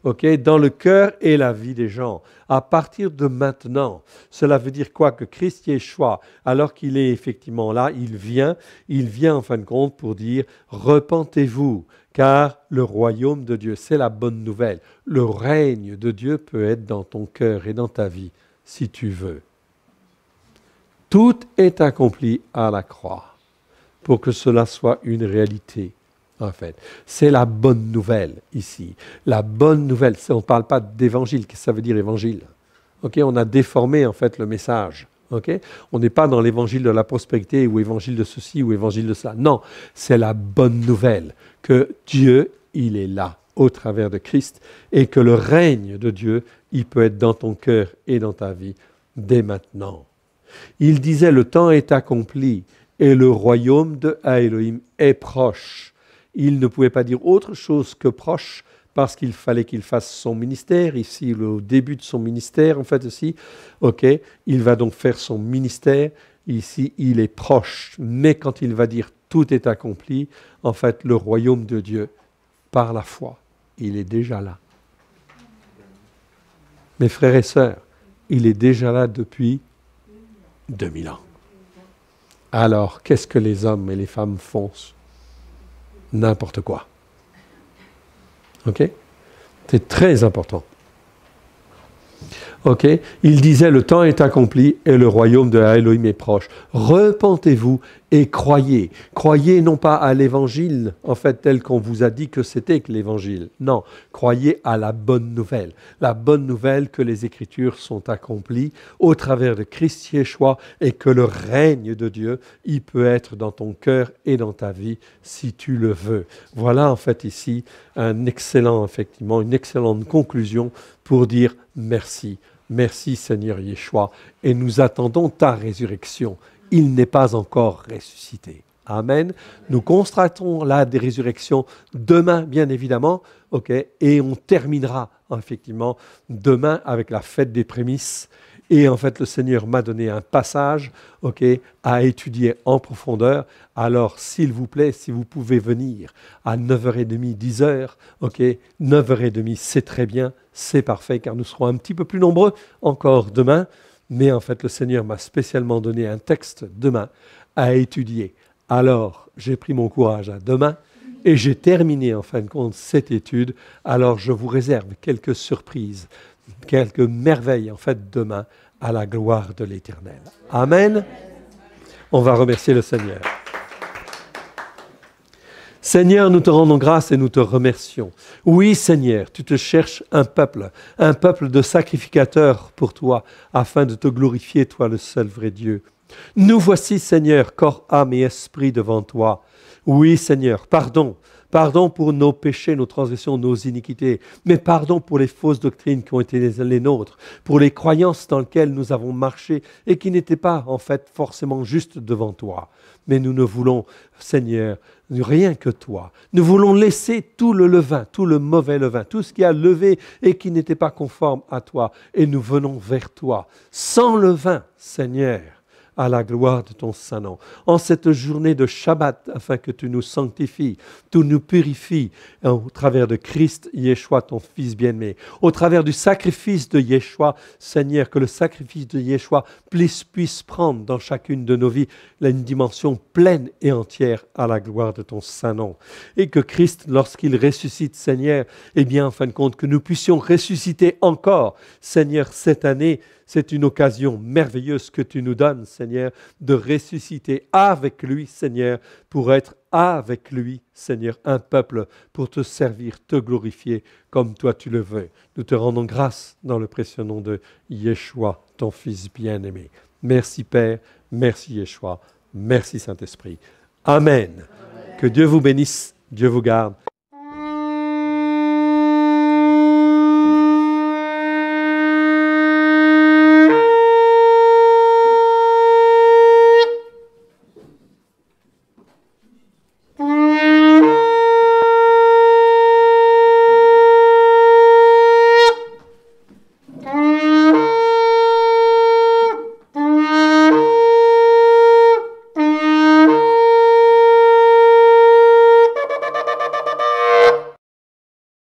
Ok, dans le cœur et la vie des gens. À partir de maintenant, cela veut dire quoi que Christ Yeshua, alors qu'il est effectivement là, il vient, il vient en fin de compte pour dire repentez-vous car le royaume de Dieu, c'est la bonne nouvelle. Le règne de Dieu peut être dans ton cœur et dans ta vie, si tu veux. Tout est accompli à la croix pour que cela soit une réalité. En fait, c'est la bonne nouvelle ici. La bonne nouvelle, on ne parle pas d'évangile, quest que ça veut dire évangile Ok, on a déformé en fait le message on n'est pas dans l'évangile de la prospérité ou évangile de ceci ou évangile de cela. Non, c'est la bonne nouvelle que Dieu, il est là au travers de Christ et que le règne de Dieu, il peut être dans ton cœur et dans ta vie dès maintenant. Il disait, le temps est accompli et le royaume de Elohim est proche. Il ne pouvait pas dire autre chose que proche parce qu'il fallait qu'il fasse son ministère, ici le, au début de son ministère en fait aussi, ok, il va donc faire son ministère, ici il est proche, mais quand il va dire tout est accompli, en fait le royaume de Dieu, par la foi, il est déjà là. Mes frères et sœurs, il est déjà là depuis 2000 ans. Alors, qu'est-ce que les hommes et les femmes font N'importe quoi. Ok C'est très important. Ok, il disait le temps est accompli et le royaume de Elohim est proche. Repentez-vous et croyez. Croyez non pas à l'évangile, en fait, tel qu'on vous a dit que c'était que l'évangile. Non, croyez à la bonne nouvelle. La bonne nouvelle que les Écritures sont accomplies au travers de Christ Yeshua et que le règne de Dieu, il peut être dans ton cœur et dans ta vie si tu le veux. Voilà, en fait, ici, un excellent, effectivement, une excellente conclusion pour dire merci, merci Seigneur Yeshua, et nous attendons ta résurrection. Il n'est pas encore ressuscité. Amen. Nous constatons là des résurrections demain, bien évidemment. OK. Et on terminera, effectivement, demain avec la fête des prémices. Et en fait, le Seigneur m'a donné un passage ok, à étudier en profondeur. Alors, s'il vous plaît, si vous pouvez venir à 9h30, 10h, ok, 9h30, c'est très bien, c'est parfait, car nous serons un petit peu plus nombreux encore demain. Mais en fait, le Seigneur m'a spécialement donné un texte demain à étudier. Alors, j'ai pris mon courage à demain et j'ai terminé en fin de compte cette étude. Alors, je vous réserve quelques surprises quelques merveilles en fait demain à la gloire de l'Éternel. Amen. On va remercier le Seigneur. Seigneur, nous te rendons grâce et nous te remercions. Oui, Seigneur, tu te cherches un peuple, un peuple de sacrificateurs pour toi, afin de te glorifier, toi le seul vrai Dieu. Nous voici, Seigneur, corps, âme et esprit devant toi. Oui, Seigneur, pardon pardon pour nos péchés, nos transgressions, nos iniquités, mais pardon pour les fausses doctrines qui ont été les, nôtres, pour les croyances dans lesquelles nous avons marché et qui n'étaient pas en fait forcément justes devant toi. Mais nous ne voulons, Seigneur, rien que toi. Nous voulons laisser tout le levain, tout le mauvais levain, tout ce qui a levé et qui n'était pas conforme à toi. Et nous venons vers toi, sans levain, Seigneur à la gloire de ton Saint-Nom. En cette journée de Shabbat, afin que tu nous sanctifies, tu nous purifies hein, au travers de Christ Yeshua, ton Fils bien-aimé, au travers du sacrifice de Yeshua, Seigneur, que le sacrifice de Yeshua puisse, puisse prendre dans chacune de nos vies une dimension pleine et entière à la gloire de ton Saint-Nom. Et que Christ, lorsqu'il ressuscite, Seigneur, eh bien, en fin de compte, que nous puissions ressusciter encore, Seigneur, cette année, c'est une occasion merveilleuse que tu nous donnes, Seigneur, de ressusciter avec lui, Seigneur, pour être avec lui, Seigneur, un peuple pour te servir, te glorifier comme toi tu le veux. Nous te rendons grâce dans le précieux nom de Yeshua, ton Fils bien-aimé. Merci Père, merci Yeshua, merci Saint-Esprit. Amen. Amen. Que Dieu vous bénisse, Dieu vous garde.